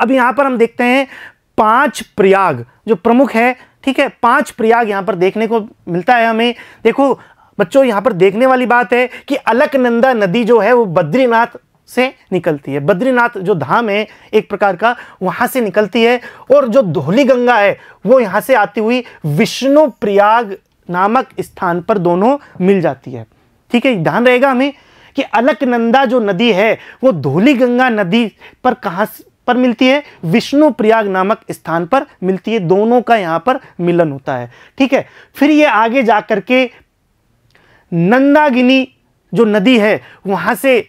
अब यहाँ पर हम देखते हैं पांच प्रयाग जो प्रमुख है ठीक है पांच प्रयाग यहाँ पर देखने को मिलता है हमें देखो बच्चों यहाँ पर देखने वाली बात है कि अलकनंदा नदी जो है वो बद्रीनाथ से निकलती है बद्रीनाथ जो धाम है एक प्रकार का वहां से निकलती है और जो धोली गंगा है वो यहाँ से आती हुई विष्णु प्रयाग नामक स्थान पर दोनों मिल जाती है ठीक है ध्यान रहेगा हमें कि अलकनंदा जो नदी है वो धोली गंगा नदी पर कहाँ पर मिलती है विष्णु प्रयाग नामक स्थान पर मिलती है दोनों का यहाँ पर मिलन होता है ठीक है फिर ये आगे जाकर के नंदागिनी जो नदी है वहां से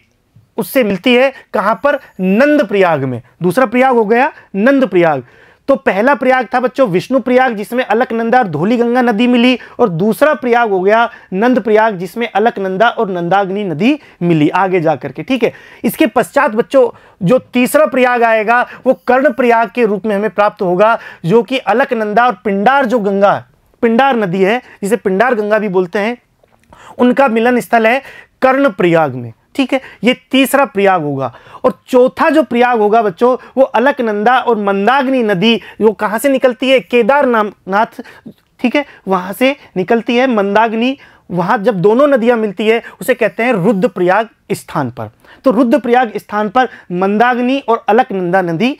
उससे मिलती है कहां पर नंद प्रयाग में दूसरा प्रयाग हो गया नंद प्रयाग तो पहला प्रयाग था बच्चों विष्णु प्रयाग जिसमें अलकनंदा और गंगा नदी मिली और दूसरा प्रयाग हो गया नंद प्रयाग जिसमें अलकनंदा और नंदाग्नि नदी मिली आगे जाकर के ठीक है इसके पश्चात बच्चों जो तीसरा प्रयाग आएगा वो कर्ण प्रयाग के रूप में हमें प्राप्त होगा जो कि अलकनंदा और पिंडार जो गंगा पिंडार नदी है जिसे पिंडार गंगा भी बोलते हैं उनका मिलन स्थल है कर्ण प्रयाग में ठीक है ये तीसरा प्रयाग होगा और चौथा जो प्रयाग होगा बच्चों वो अलकनंदा और मंदाग्नि नदी वो कहाँ से निकलती है केदारनाथ ठीक है वहाँ से निकलती है मंदाग्नि वहाँ जब दोनों नदियाँ मिलती है उसे कहते हैं रुद्रप्रयाग स्थान पर तो रुद्रप्रयाग स्थान पर मंदाग्नि और अलकनंदा नदी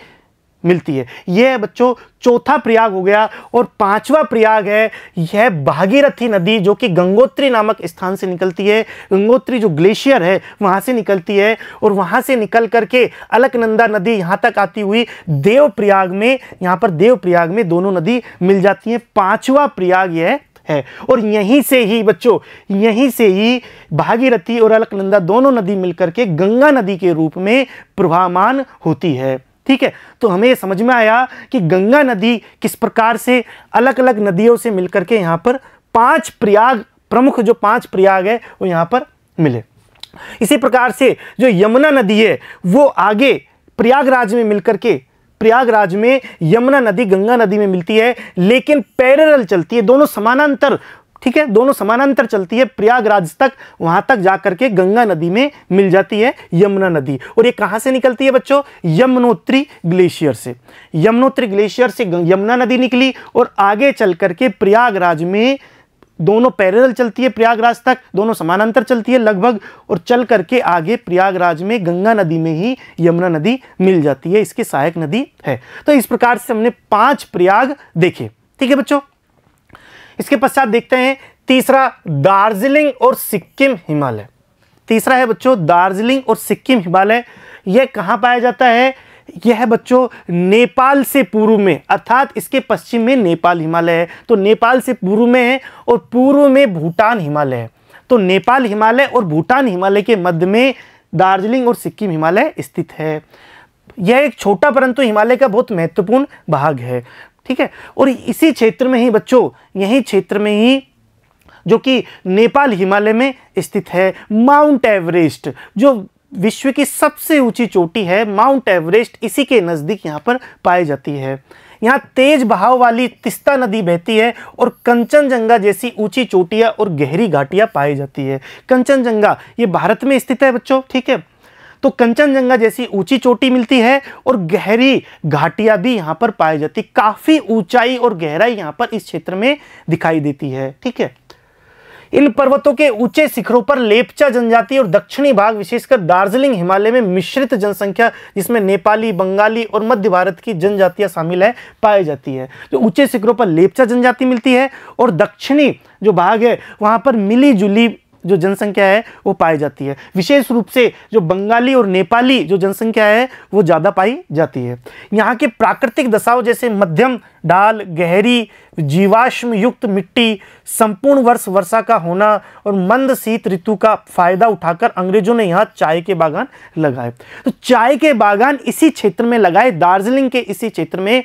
मिलती है यह है बच्चों चौथा प्रयाग हो गया और पांचवा प्रयाग है यह भागीरथी नदी जो कि गंगोत्री नामक स्थान से निकलती है गंगोत्री जो ग्लेशियर है वहाँ से निकलती है और वहाँ से निकल करके अलकनंदा नदी यहाँ तक आती हुई देव प्रयाग में यहाँ पर देव प्रयाग में दोनों नदी मिल जाती हैं पाँचवा प्रयाग यह है और यहीं से ही बच्चों यहीं से ही भागीरथी और अलकनंदा दोनों नदी मिलकर के गंगा नदी के रूप में प्रभामान होती है ठीक है तो हमें समझ में आया कि गंगा नदी किस प्रकार से अलग अलग नदियों से मिलकर के यहाँ पर पांच प्रयाग प्रमुख जो पांच प्रयाग है वो यहाँ पर मिले इसी प्रकार से जो यमुना नदी है वो आगे प्रयागराज में मिलकर के प्रयागराज में यमुना नदी गंगा नदी में मिलती है लेकिन पैरेलल चलती है दोनों समानांतर ठीक है दोनों समानांतर चलती है प्रयागराज तक वहां तक जाकर के गंगा नदी में मिल जाती है यमुना नदी और ये कहां से निकलती है बच्चों यमुनोत्री ग्लेशियर से यमुनोत्री ग्लेशियर से यमुना नदी निकली और आगे चल करके प्रयागराज में दोनों पैरेलल चलती है प्रयागराज तक दोनों समानांतर चलती है लगभग और चल करके आगे प्रयागराज में गंगा नदी में ही यमुना नदी मिल जाती है इसकी सहायक नदी है तो इस प्रकार से हमने पांच प्रयाग देखे ठीक है बच्चों इसके पश्चात देखते हैं तीसरा दार्जिलिंग और सिक्किम हिमालय तीसरा है बच्चों दार्जिलिंग और सिक्किम हिमालय यह कहाँ पाया जाता है यह है बच्चों नेपाल से पूर्व में अर्थात इसके पश्चिम में नेपाल हिमालय है तो नेपाल से पूर्व में है और पूर्व में भूटान हिमालय है तो नेपाल हिमालय और भूटान हिमालय के मध्य में दार्जिलिंग और सिक्किम हिमालय स्थित है यह एक छोटा परंतु हिमालय का बहुत महत्वपूर्ण भाग है ठीक है और इसी क्षेत्र में ही बच्चों यही क्षेत्र में ही जो कि नेपाल हिमालय में स्थित है माउंट एवरेस्ट जो विश्व की सबसे ऊंची चोटी है माउंट एवरेस्ट इसी के नज़दीक यहाँ पर पाई जाती है यहाँ तेज बहाव वाली तिस्ता नदी बहती है और कंचनजंगा जैसी ऊंची चोटियाँ और गहरी घाटियाँ पाई जाती है कंचनजंगा ये भारत में स्थित है बच्चों ठीक है तो कंचनजंगा जैसी ऊंची चोटी मिलती है और गहरी घाटियां भी यहाँ पर पाई जाती काफ़ी ऊंचाई और गहराई यहाँ पर इस क्षेत्र में दिखाई देती है ठीक है इन पर्वतों के ऊंचे शिखरों पर लेपचा जनजाति और दक्षिणी भाग विशेषकर दार्जिलिंग हिमालय में मिश्रित जनसंख्या जिसमें नेपाली बंगाली और मध्य भारत की जनजातियां शामिल है पाई जाती है जो ऊंचे शिखरों पर लेपचा जनजाति मिलती है और दक्षिणी जो भाग है वहां पर मिली जुली जो जनसंख्या है वो पाई जाती है विशेष रूप से जो बंगाली और नेपाली जो जनसंख्या है वो ज़्यादा पाई जाती है यहाँ के प्राकृतिक दशाओं जैसे मध्यम डाल गहरी जीवाश्म युक्त मिट्टी संपूर्ण वर्ष वर्षा का होना और मंद शीत ऋतु का फायदा उठाकर अंग्रेजों ने यहाँ चाय के बागान लगाए तो चाय के बागान इसी क्षेत्र में लगाए दार्जिलिंग के इसी क्षेत्र में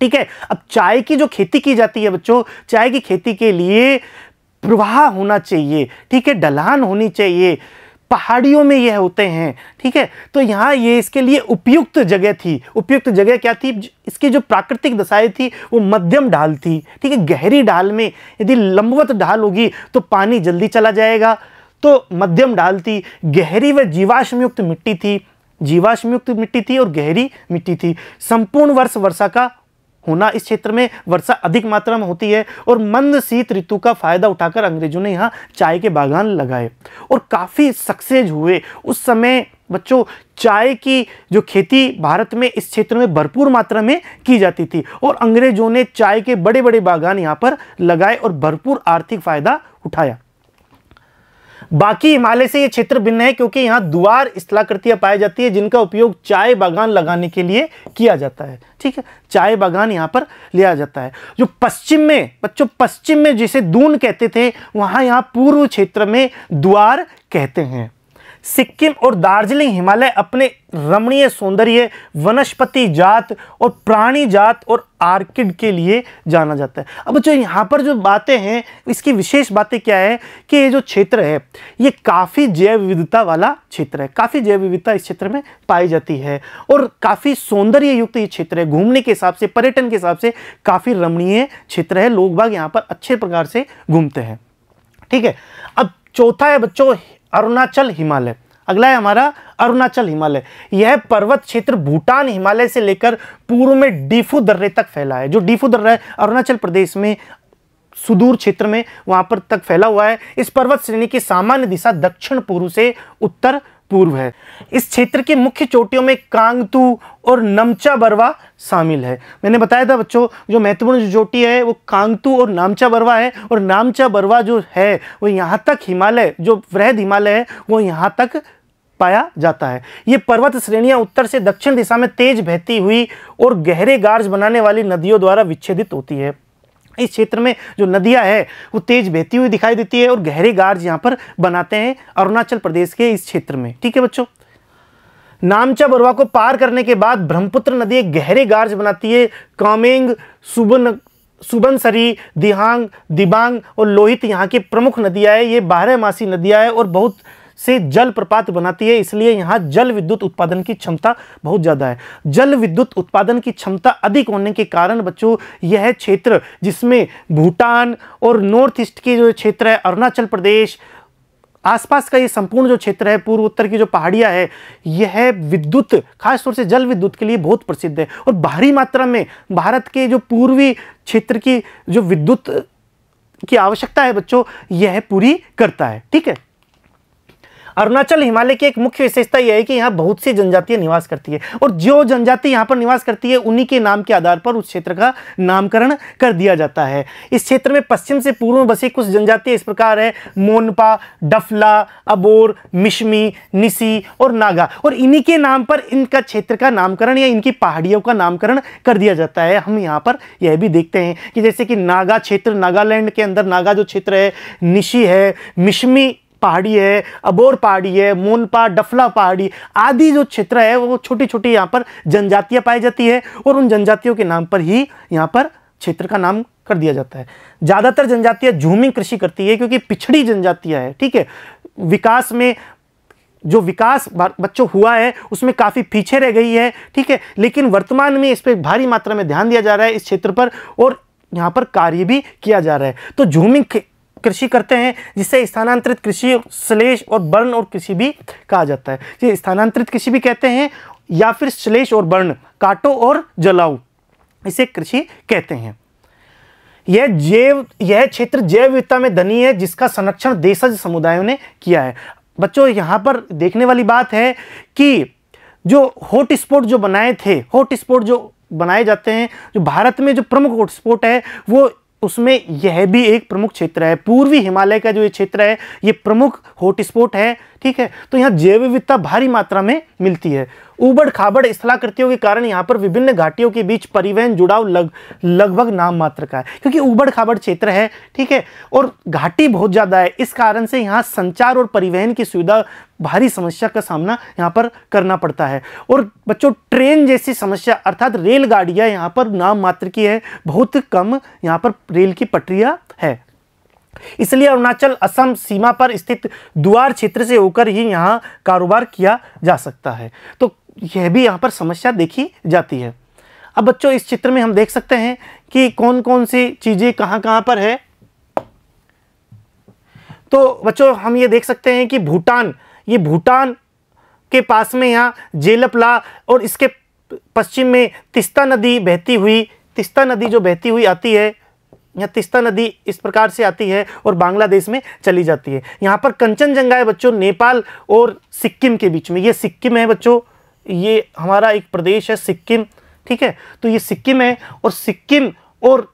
ठीक है अब चाय की जो खेती की जाती है बच्चों चाय की खेती के लिए प्रवाह होना चाहिए ठीक है ढलान होनी चाहिए पहाड़ियों में यह होते हैं ठीक है तो यहाँ ये इसके लिए उपयुक्त जगह थी उपयुक्त जगह क्या थी इसकी जो प्राकृतिक दशाएं थी वो मध्यम ढाल थी ठीक है गहरी ढाल में यदि लंबवत ढाल होगी तो पानी जल्दी चला जाएगा तो मध्यम ढाल थी गहरी व जीवाश्मयुक्त मिट्टी थी जीवाश्मयुक्त मिट्टी थी और गहरी मिट्टी थी संपूर्ण वर्ष वर्षा का होना इस क्षेत्र में वर्षा अधिक मात्रा में होती है और मंद शीत ऋतु का फायदा उठाकर अंग्रेजों ने यहाँ चाय के बागान लगाए और काफ़ी सक्सेस हुए उस समय बच्चों चाय की जो खेती भारत में इस क्षेत्र में भरपूर मात्रा में की जाती थी और अंग्रेजों ने चाय के बड़े बड़े बागान यहाँ पर लगाए और भरपूर आर्थिक फायदा उठाया बाकी हिमालय से ये क्षेत्र भिन्न है क्योंकि यहाँ दुआर स्थलाकृतियाँ पाई जाती है जिनका उपयोग चाय बागान लगाने के लिए किया जाता है ठीक है चाय बागान यहाँ पर लिया जाता है जो पश्चिम में बच्चों पश्चिम में जिसे दून कहते थे वहाँ यहाँ पूर्व क्षेत्र में द्वार कहते हैं सिक्किम और दार्जिलिंग हिमालय अपने रमणीय सौंदर्य वनस्पति जात और प्राणी जात और आर्किड के लिए जाना जाता है अब जो यहाँ पर जो बातें हैं इसकी विशेष बातें क्या है कि ये जो क्षेत्र है ये काफ़ी जैव विविधता वाला क्षेत्र है काफ़ी जैव विविधता इस क्षेत्र में पाई जाती है और काफ़ी सौंदर्य युक्त ये क्षेत्र है घूमने के हिसाब से पर्यटन के हिसाब से काफ़ी रमणीय क्षेत्र है लोग बाग यहाँ पर अच्छे प्रकार से घूमते हैं ठीक है अब चौथा है बच्चों अरुणाचल हिमालय अगला है हमारा अरुणाचल हिमालय यह पर्वत क्षेत्र भूटान हिमालय से लेकर पूर्व में डीफू दर्रे तक फैला है जो डीफू दर्रा है अरुणाचल प्रदेश में सुदूर क्षेत्र में वहां पर तक फैला हुआ है इस पर्वत श्रेणी की सामान्य दिशा दक्षिण पूर्व से उत्तर पूर्व है इस क्षेत्र की मुख्य चोटियों में कांगतू और नमचा बरवा शामिल है मैंने बताया था बच्चों जो महत्वपूर्ण जो चोटी है वो कांगतू और नामचा बरवा है और नामचा बरवा जो है वो यहाँ तक हिमालय जो वृहद हिमालय है वो यहाँ तक पाया जाता है ये पर्वत श्रेणियां उत्तर से दक्षिण दिशा में तेज बहती हुई और गहरे गार्ज बनाने वाली नदियों द्वारा विच्छेदित होती है इस क्षेत्र में जो नदियां है वो तेज बहती हुई दिखाई देती है और गहरे गार्ज यहाँ पर बनाते हैं अरुणाचल प्रदेश के इस क्षेत्र में ठीक है बच्चों नामचा बरवा को पार करने के बाद ब्रह्मपुत्र नदी एक गहरे गार्ज बनाती है कामेंग सुबन सुबनसरी दिहांग दिबांग और लोहित यहाँ की प्रमुख नदियाँ है ये बारह मासी नदियाँ है और बहुत से जल प्रपात बनाती है इसलिए यहाँ जल विद्युत उत्पादन की क्षमता बहुत ज़्यादा है जल विद्युत उत्पादन की क्षमता अधिक होने के कारण बच्चों यह क्षेत्र जिसमें भूटान और नॉर्थ ईस्ट के जो क्षेत्र है अरुणाचल प्रदेश आसपास का ये संपूर्ण जो क्षेत्र है पूर्व उत्तर की जो पहाड़ियाँ है यह विद्युत खासतौर से जल विद्युत के लिए बहुत प्रसिद्ध है और भारी मात्रा में भारत के जो पूर्वी क्षेत्र की जो विद्युत की आवश्यकता है बच्चों यह पूरी करता है ठीक है अरुणाचल हिमालय की एक मुख्य विशेषता यह है कि यहाँ बहुत सी जनजातियाँ निवास करती है और जो जनजाति यहाँ पर निवास करती है उन्हीं के नाम के आधार पर उस क्षेत्र का नामकरण कर दिया जाता है इस क्षेत्र में पश्चिम से पूर्व में बसी कुछ जनजातियाँ इस प्रकार है मोनपा डफला अबोर मिशमी निसी और नागा और इन्हीं के नाम पर इनका क्षेत्र का नामकरण या इनकी पहाड़ियों का नामकरण कर दिया जाता है हम यहाँ पर यह भी देखते हैं कि जैसे कि नागा क्षेत्र नागालैंड के अंदर नागा जो क्षेत्र है निशी है मिशमी पहाड़ी है अबोर पहाड़ी है मोनपा डफला पहाड़ी आदि जो क्षेत्र है वो छोटी छोटी यहाँ पर जनजातियाँ पाई जाती है और उन जनजातियों के नाम पर ही यहाँ पर क्षेत्र का नाम कर दिया जाता है ज़्यादातर जनजातियाँ झूमिंग कृषि करती है क्योंकि पिछड़ी जनजातियाँ हैं ठीक है विकास में जो विकास बच्चों हुआ है उसमें काफ़ी पीछे रह गई है ठीक है लेकिन वर्तमान में इस पर भारी मात्रा में ध्यान दिया जा रहा है इस क्षेत्र पर और यहाँ पर कार्य भी किया जा रहा है तो झूमिंग कृषि करते हैं जिसे स्थानांतरित कृषि श्लेष और वर्ण और कृषि भी कहा जाता है ये स्थानांतरित कृषि भी कहते हैं या फिर श्लेष और वर्ण काटो और जलाओ इसे कृषि कहते हैं यह जैव यह क्षेत्र जैव विविधता में धनी है जिसका संरक्षण देशज समुदायों ने किया है बच्चों यहाँ पर देखने वाली बात है कि जो हॉट स्पॉट जो बनाए थे हॉट स्पॉट जो बनाए जाते हैं जो भारत में जो प्रमुख हॉट स्पॉट है वो उसमें यह भी एक प्रमुख क्षेत्र है पूर्वी हिमालय का जो ये क्षेत्र है ये प्रमुख हॉटस्पॉट है ठीक है तो यहाँ जैव विविधता भारी मात्रा में मिलती है उबड़ खाबड़ स्थलाकृतियों के कारण यहाँ पर विभिन्न घाटियों के बीच परिवहन जुड़ाव लग लगभग नाम मात्र का है क्योंकि उबड़ खाबड़ क्षेत्र है ठीक है और घाटी बहुत ज़्यादा है इस कारण से यहाँ संचार और परिवहन की सुविधा भारी समस्या का सामना यहाँ पर करना पड़ता है और बच्चों ट्रेन जैसी समस्या अर्थात रेलगाड़ियाँ यहाँ पर नाम मात्र की है बहुत कम यहाँ पर रेल की पटरियाँ है इसलिए अरुणाचल असम सीमा पर स्थित दुआर क्षेत्र से होकर ही यहाँ कारोबार किया जा सकता है तो यह भी यहाँ पर समस्या देखी जाती है अब बच्चों इस चित्र में हम देख सकते हैं कि कौन कौन सी चीज़ें कहाँ कहाँ पर है तो बच्चों हम ये देख सकते हैं कि भूटान ये भूटान के पास में यहाँ जेलपला और इसके पश्चिम में तिस्ता नदी बहती हुई तिस्ता नदी जो बहती हुई आती है यहाँ तिस्ता नदी इस प्रकार से आती है और बांग्लादेश में चली जाती है यहाँ पर कंचनजंगा है बच्चों नेपाल और सिक्किम के बीच में ये सिक्किम है बच्चों ये हमारा एक प्रदेश है सिक्किम ठीक है तो ये सिक्किम है और सिक्किम और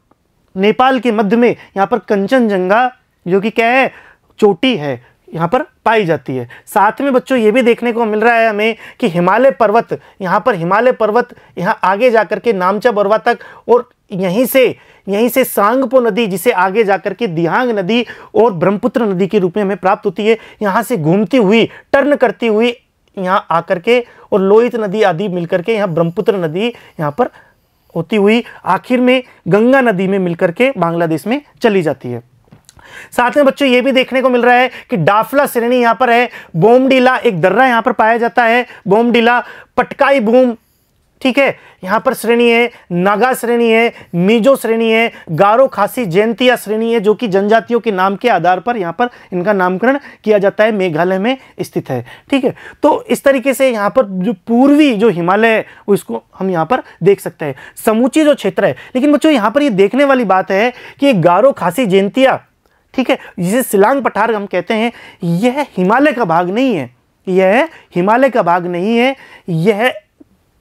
नेपाल के मध्य में यहाँ पर कंचनजंगा जो कि क्या है चोटी है यहाँ पर पाई जाती है साथ में बच्चों ये भी देखने को मिल रहा है हमें कि हिमालय पर्वत यहाँ पर हिमालय पर्वत यहाँ आगे जा कर के नामचा बरवा तक और यहीं से यहीं से सांगपो नदी जिसे आगे जाकर के दिहांग नदी और ब्रह्मपुत्र नदी के रूप में हमें प्राप्त होती है यहाँ से घूमती हुई टर्न करती हुई यहाँ आकर के और लोहित नदी आदि मिलकर के यहाँ ब्रह्मपुत्र नदी यहाँ पर होती हुई आखिर में गंगा नदी में मिलकर के बांग्लादेश में चली जाती है साथ में बच्चों ये भी देखने को मिल रहा है कि डाफला श्रेणी यहाँ पर है बोमडीला एक दर्रा यहाँ पर पाया जाता है बोमडीला पटकाई बूम ठीक है यहां पर श्रेणी है नागा श्रेणी है मीजो श्रेणी है गारो खासी जयंतिया श्रेणी है जो कि जनजातियों के नाम के आधार पर यहां पर इनका नामकरण किया जाता है मेघालय में स्थित है ठीक है तो इस तरीके से यहाँ पर जो पूर्वी जो हिमालय है उसको हम यहां पर देख सकते हैं समूची जो क्षेत्र है लेकिन बच्चों यहां पर यह देखने वाली बात है कि गारो खासी जयंतिया ठीक है जिसे सिलांग पठार हम कहते हैं यह हिमालय का भाग नहीं है यह हिमालय का भाग नहीं है यह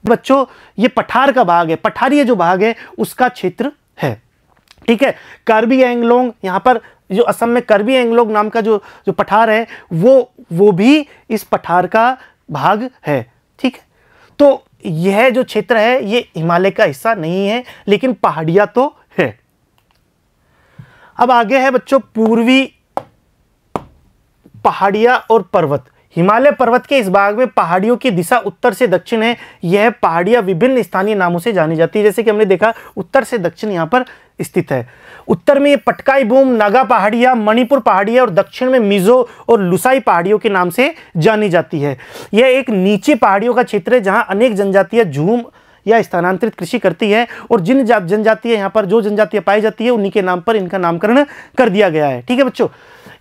बच्चों ये पठार का भाग है पठारीय जो भाग है उसका क्षेत्र है ठीक है कार्बी एंगलोंग यहां पर जो असम में कर्बी एंगलोंग नाम का जो जो पठार है वो वो भी इस पठार का भाग है ठीक है तो यह जो क्षेत्र है ये हिमालय का हिस्सा नहीं है लेकिन पहाड़िया तो है अब आगे है बच्चों पूर्वी पहाड़िया और पर्वत हिमालय पर्वत के इस भाग में पहाड़ियों की दिशा उत्तर से दक्षिण है यह पहाड़ियां विभिन्न स्थानीय नामों से जानी जाती है जैसे कि हमने देखा उत्तर से दक्षिण यहाँ पर स्थित है उत्तर में ये पटकाई भूम नागा पहाड़िया मणिपुर पहाड़िया और दक्षिण में मिजो और लुसाई पहाड़ियों के नाम से जानी जाती है यह एक नीचे पहाड़ियों का क्षेत्र है जहाँ अनेक जनजातियाँ झूम या स्थानांतरित कृषि करती है और जिन जनजातियाँ यहाँ पर जो जनजातियाँ पाई जाती है उन्हीं के नाम पर इनका नामकरण कर दिया गया है ठीक है बच्चों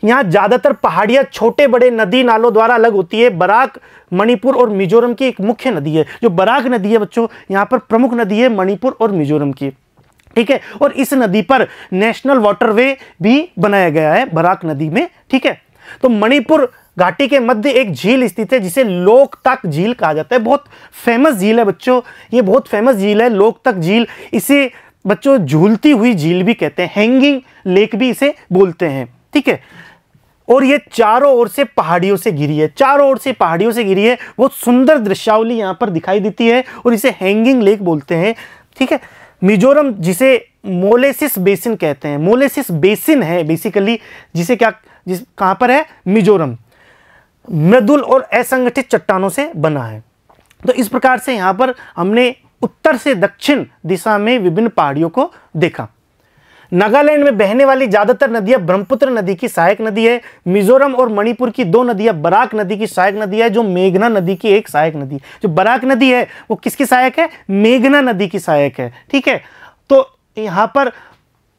यहाँ ज़्यादातर पहाड़ियाँ छोटे बड़े नदी नालों द्वारा अलग होती है बराक मणिपुर और मिजोरम की एक मुख्य नदी है जो बराक नदी है बच्चों यहाँ पर प्रमुख नदी है मणिपुर और मिजोरम की ठीक है और इस नदी पर नेशनल वाटरवे भी बनाया गया है बराक नदी में ठीक है तो मणिपुर घाटी के मध्य एक झील स्थित है जिसे लोकतक झील कहा जाता है बहुत फेमस झील है बच्चों ये बहुत फेमस झील है लोकतक झील इसे बच्चों झूलती हुई झील भी कहते हैं हैंगिंग लेक भी इसे बोलते हैं ठीक है और ये चारों ओर से पहाड़ियों से घिरी है चारों ओर से पहाड़ियों से घिरी है बहुत सुंदर दृश्यावली यहाँ पर दिखाई देती है और इसे हैंगिंग लेक बोलते हैं ठीक है मिजोरम जिसे मोलेसिस बेसिन कहते हैं मोलेसिस बेसिन है बेसिकली जिसे क्या जिस कहाँ पर है मिजोरम मृदुल और असंगठित चट्टानों से बना है तो इस प्रकार से यहाँ पर हमने उत्तर से दक्षिण दिशा में विभिन्न पहाड़ियों को देखा नागालैंड में बहने वाली ज़्यादातर नदियां ब्रह्मपुत्र नदी की सहायक नदी है मिजोरम और मणिपुर की दो नदियां बराक नदी की सहायक नदी है जो मेघना नदी की एक सहायक नदी जो बराक नदी है वो किसकी सहायक है मेघना नदी की सहायक है ठीक है तो यहां पर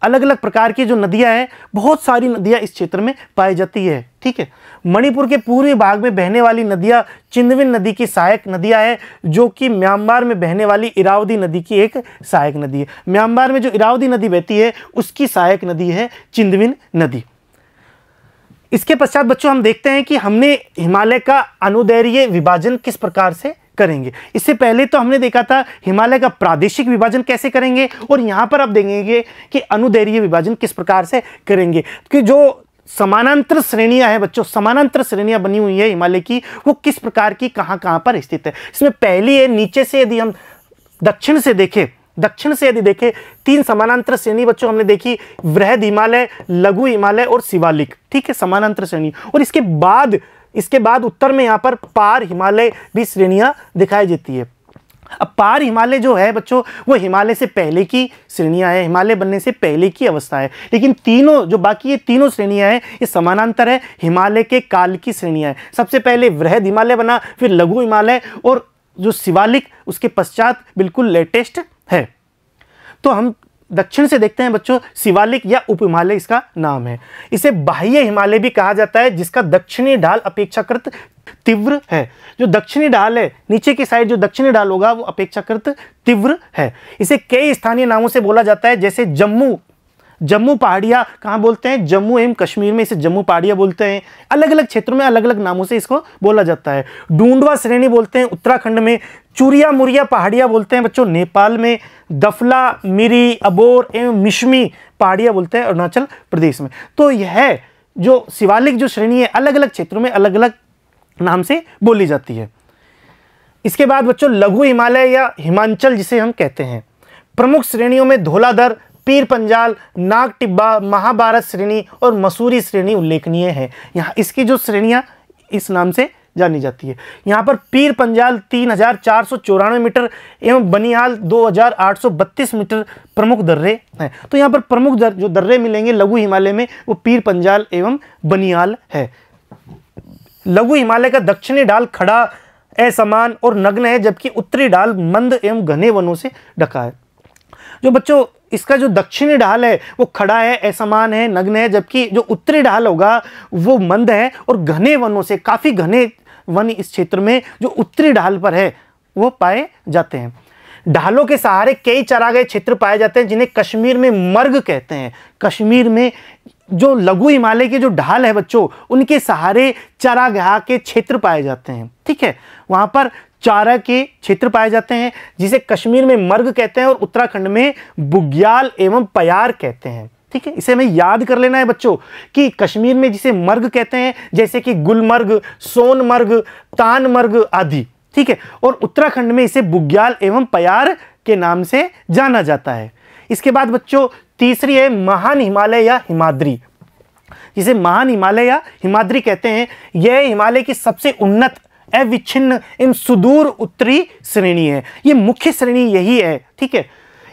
अलग अलग प्रकार की जो नदियां हैं बहुत सारी नदियां इस क्षेत्र में पाई जाती है ठीक है मणिपुर के पूर्वी भाग में बहने वाली नदियां चिंदविन नदी की सहायक नदियां हैं जो कि म्यांमार में बहने वाली इरावदी नदी की एक सहायक नदी है म्यांमार में जो इरावदी नदी बहती है उसकी सहायक नदी है चिंदविन नदी इसके पश्चात बच्चों हम देखते हैं कि हमने हिमालय का अनुदैर्य विभाजन किस प्रकार से करेंगे इससे पहले तो हमने देखा था हिमालय का प्रादेशिक विभाजन कैसे करेंगे और यहाँ पर आप देखेंगे कि अनुदैरीय विभाजन किस प्रकार से करेंगे कि जो समानांतर श्रेणियां हैं बच्चों समानांतर श्रेणियां बनी हुई है हिमालय की वो किस प्रकार की कहाँ कहाँ पर स्थित है इसमें पहली है नीचे से यदि हम दक्षिण से देखें दक्षिण से यदि देखें तीन समानांतर श्रेणी बच्चों हमने देखी वृहद हिमालय लघु हिमालय और शिवालिक ठीक है समानांतर श्रेणी और इसके बाद इसके बाद उत्तर में यहाँ पर पार हिमालय भी श्रेणियाँ दिखाई देती है अब पार हिमालय जो है बच्चों वो हिमालय से पहले की श्रेणियां है हिमालय बनने से पहले की अवस्था है लेकिन तीनों जो बाकी ये तीनों श्रेणियां हैं ये समानांतर है हिमालय के काल की श्रेणियां हैं सबसे पहले वृहद हिमालय बना फिर लघु हिमालय और जो शिवालिक उसके पश्चात बिल्कुल लेटेस्ट है तो हम दक्षिण से देखते हैं बच्चों शिवालिक या उप हिमालय इसका नाम है इसे बाह्य हिमालय भी कहा जाता है जिसका दक्षिणी ढाल अपेक्षाकृत तीव्र है जो दक्षिणी ढाल है नीचे की साइड जो दक्षिणी ढाल होगा वो अपेक्षाकृत तीव्र है इसे कई स्थानीय नामों से बोला जाता है जैसे जम्मू जम्मू पहाड़िया कहाँ बोलते हैं जम्मू एवं कश्मीर में इसे जम्मू पहाड़िया बोलते हैं अलग अलग क्षेत्रों में अलग अलग नामों से इसको बोला जाता है डूंडवा श्रेणी बोलते हैं उत्तराखंड में चूरिया मुरिया पहाड़िया बोलते हैं बच्चों नेपाल में दफला मिरी अबोर एवं मिशमी पहाड़िया बोलते हैं अरुणाचल प्रदेश में तो यह जो शिवालिक जो श्रेणी है अलग अलग क्षेत्रों में अलग अलग नाम से बोली जाती है इसके बाद बच्चों लघु हिमालय या हिमांचल जिसे हम कहते हैं प्रमुख श्रेणियों में धोलाधर पीर पंजाल नाग टिब्बा महाभारत श्रेणी और मसूरी श्रेणी उल्लेखनीय है यहाँ इसकी जो श्रेणियाँ इस नाम से जानी जाती है यहाँ पर पीर पंजाल तीन हज़ार चार सौ चौरानवे मीटर एवं बनिहाल दो हज़ार आठ सौ बत्तीस मीटर प्रमुख दर्रे हैं तो यहाँ पर प्रमुख दर, जो दर्रे मिलेंगे लघु हिमालय में वो पीर पंजाल एवं बनिहाल है लघु हिमालय का दक्षिणी डाल खड़ा असमान और नग्न है जबकि उत्तरी डाल मंद एवं घने वनों से ढका है जो बच्चों इसका जो दक्षिणी ढाल है वो खड़ा है असमान है नग्न है जबकि जो उत्तरी ढाल होगा वो मंद है और घने वनों से काफ़ी घने वन इस क्षेत्र में जो उत्तरी ढाल पर है वो पाए जाते हैं ढालों के सहारे कई चरा गए क्षेत्र पाए जाते हैं जिन्हें कश्मीर में मर्ग कहते हैं कश्मीर में जो लघु हिमालय के जो ढाल है बच्चों उनके सहारे चरागाह के क्षेत्र पाए जाते हैं ठीक है वहाँ पर चारा के क्षेत्र पाए जाते हैं जिसे कश्मीर में मर्ग कहते हैं और उत्तराखंड में बुग्याल एवं पयार कहते हैं ठीक है इसे हमें याद कर लेना है बच्चों कि कश्मीर में जिसे मर्ग कहते हैं जैसे कि गुलमर्ग सोनमर्ग तानमर्ग आदि ठीक है और उत्तराखंड में इसे बुग्याल एवं पयार के नाम से जाना जाता है इसके बाद बच्चों तीसरी है महान हिमालय या हिमाद्री जिसे महान हिमालय या हिमाद्री कहते हैं यह हिमालय की सबसे उन्नत अविच्छिन्न एवं सुदूर उत्तरी श्रेणी है ये मुख्य श्रेणी यही है ठीक है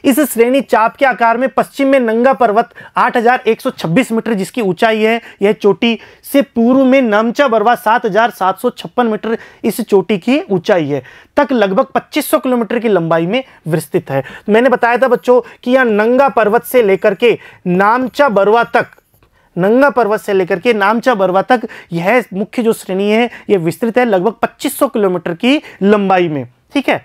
इस श्रेणी चाप के आकार में पश्चिम में नंगा पर्वत 8,126 मीटर जिसकी ऊंचाई है यह चोटी से पूर्व में नामचा बरवा 7,756 मीटर इस चोटी की ऊंचाई है तक लगभग 2500 किलोमीटर की लंबाई में विस्तृत है तो मैंने बताया था बच्चों कि यह नंगा पर्वत से लेकर के नामचा बरवा तक नंगा पर्वत से लेकर के नामचा बरवा तक यह मुख्य जो श्रेणी है यह विस्तृत है लगभग 2500 किलोमीटर की लंबाई में ठीक है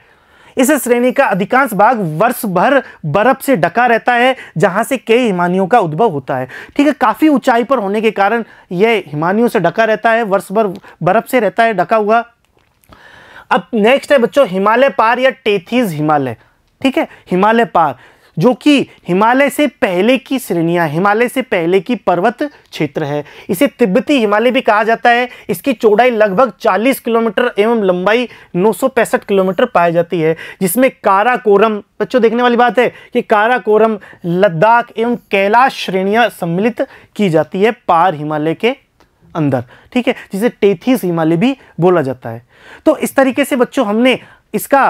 इस श्रेणी का अधिकांश भाग वर्ष भर बर्फ से ढका रहता है जहां से कई हिमानियों का उद्भव होता है ठीक है काफ़ी ऊंचाई पर होने के कारण यह हिमानियों से ढका रहता है वर्ष भर बर्फ से रहता है ढका हुआ अब नेक्स्ट है बच्चों हिमालय पार या टेथीज हिमालय ठीक है हिमालय पार जो कि हिमालय से पहले की श्रेणियाँ हिमालय से पहले की पर्वत क्षेत्र है इसे तिब्बती हिमालय भी कहा जाता है इसकी चौड़ाई लगभग 40 किलोमीटर एवं लंबाई नौ किलोमीटर पाई जाती है जिसमें काराकोरम बच्चों देखने वाली बात है कि काराकोरम लद्दाख एवं कैलाश श्रेणियाँ सम्मिलित की जाती है पार हिमालय के अंदर ठीक है जिसे टेथिस हिमालय भी बोला जाता है तो इस तरीके से बच्चों हमने इसका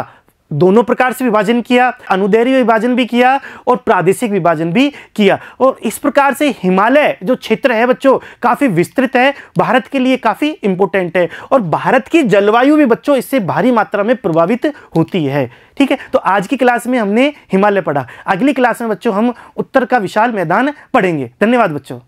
दोनों प्रकार से विभाजन किया अनुदैरीय विभाजन भी किया और प्रादेशिक विभाजन भी किया और इस प्रकार से हिमालय जो क्षेत्र है बच्चों काफ़ी विस्तृत है भारत के लिए काफ़ी इंपोर्टेंट है और भारत की जलवायु भी बच्चों इससे भारी मात्रा में प्रभावित होती है ठीक है तो आज की क्लास में हमने हिमालय पढ़ा अगली क्लास में बच्चों हम उत्तर का विशाल मैदान पढ़ेंगे धन्यवाद बच्चों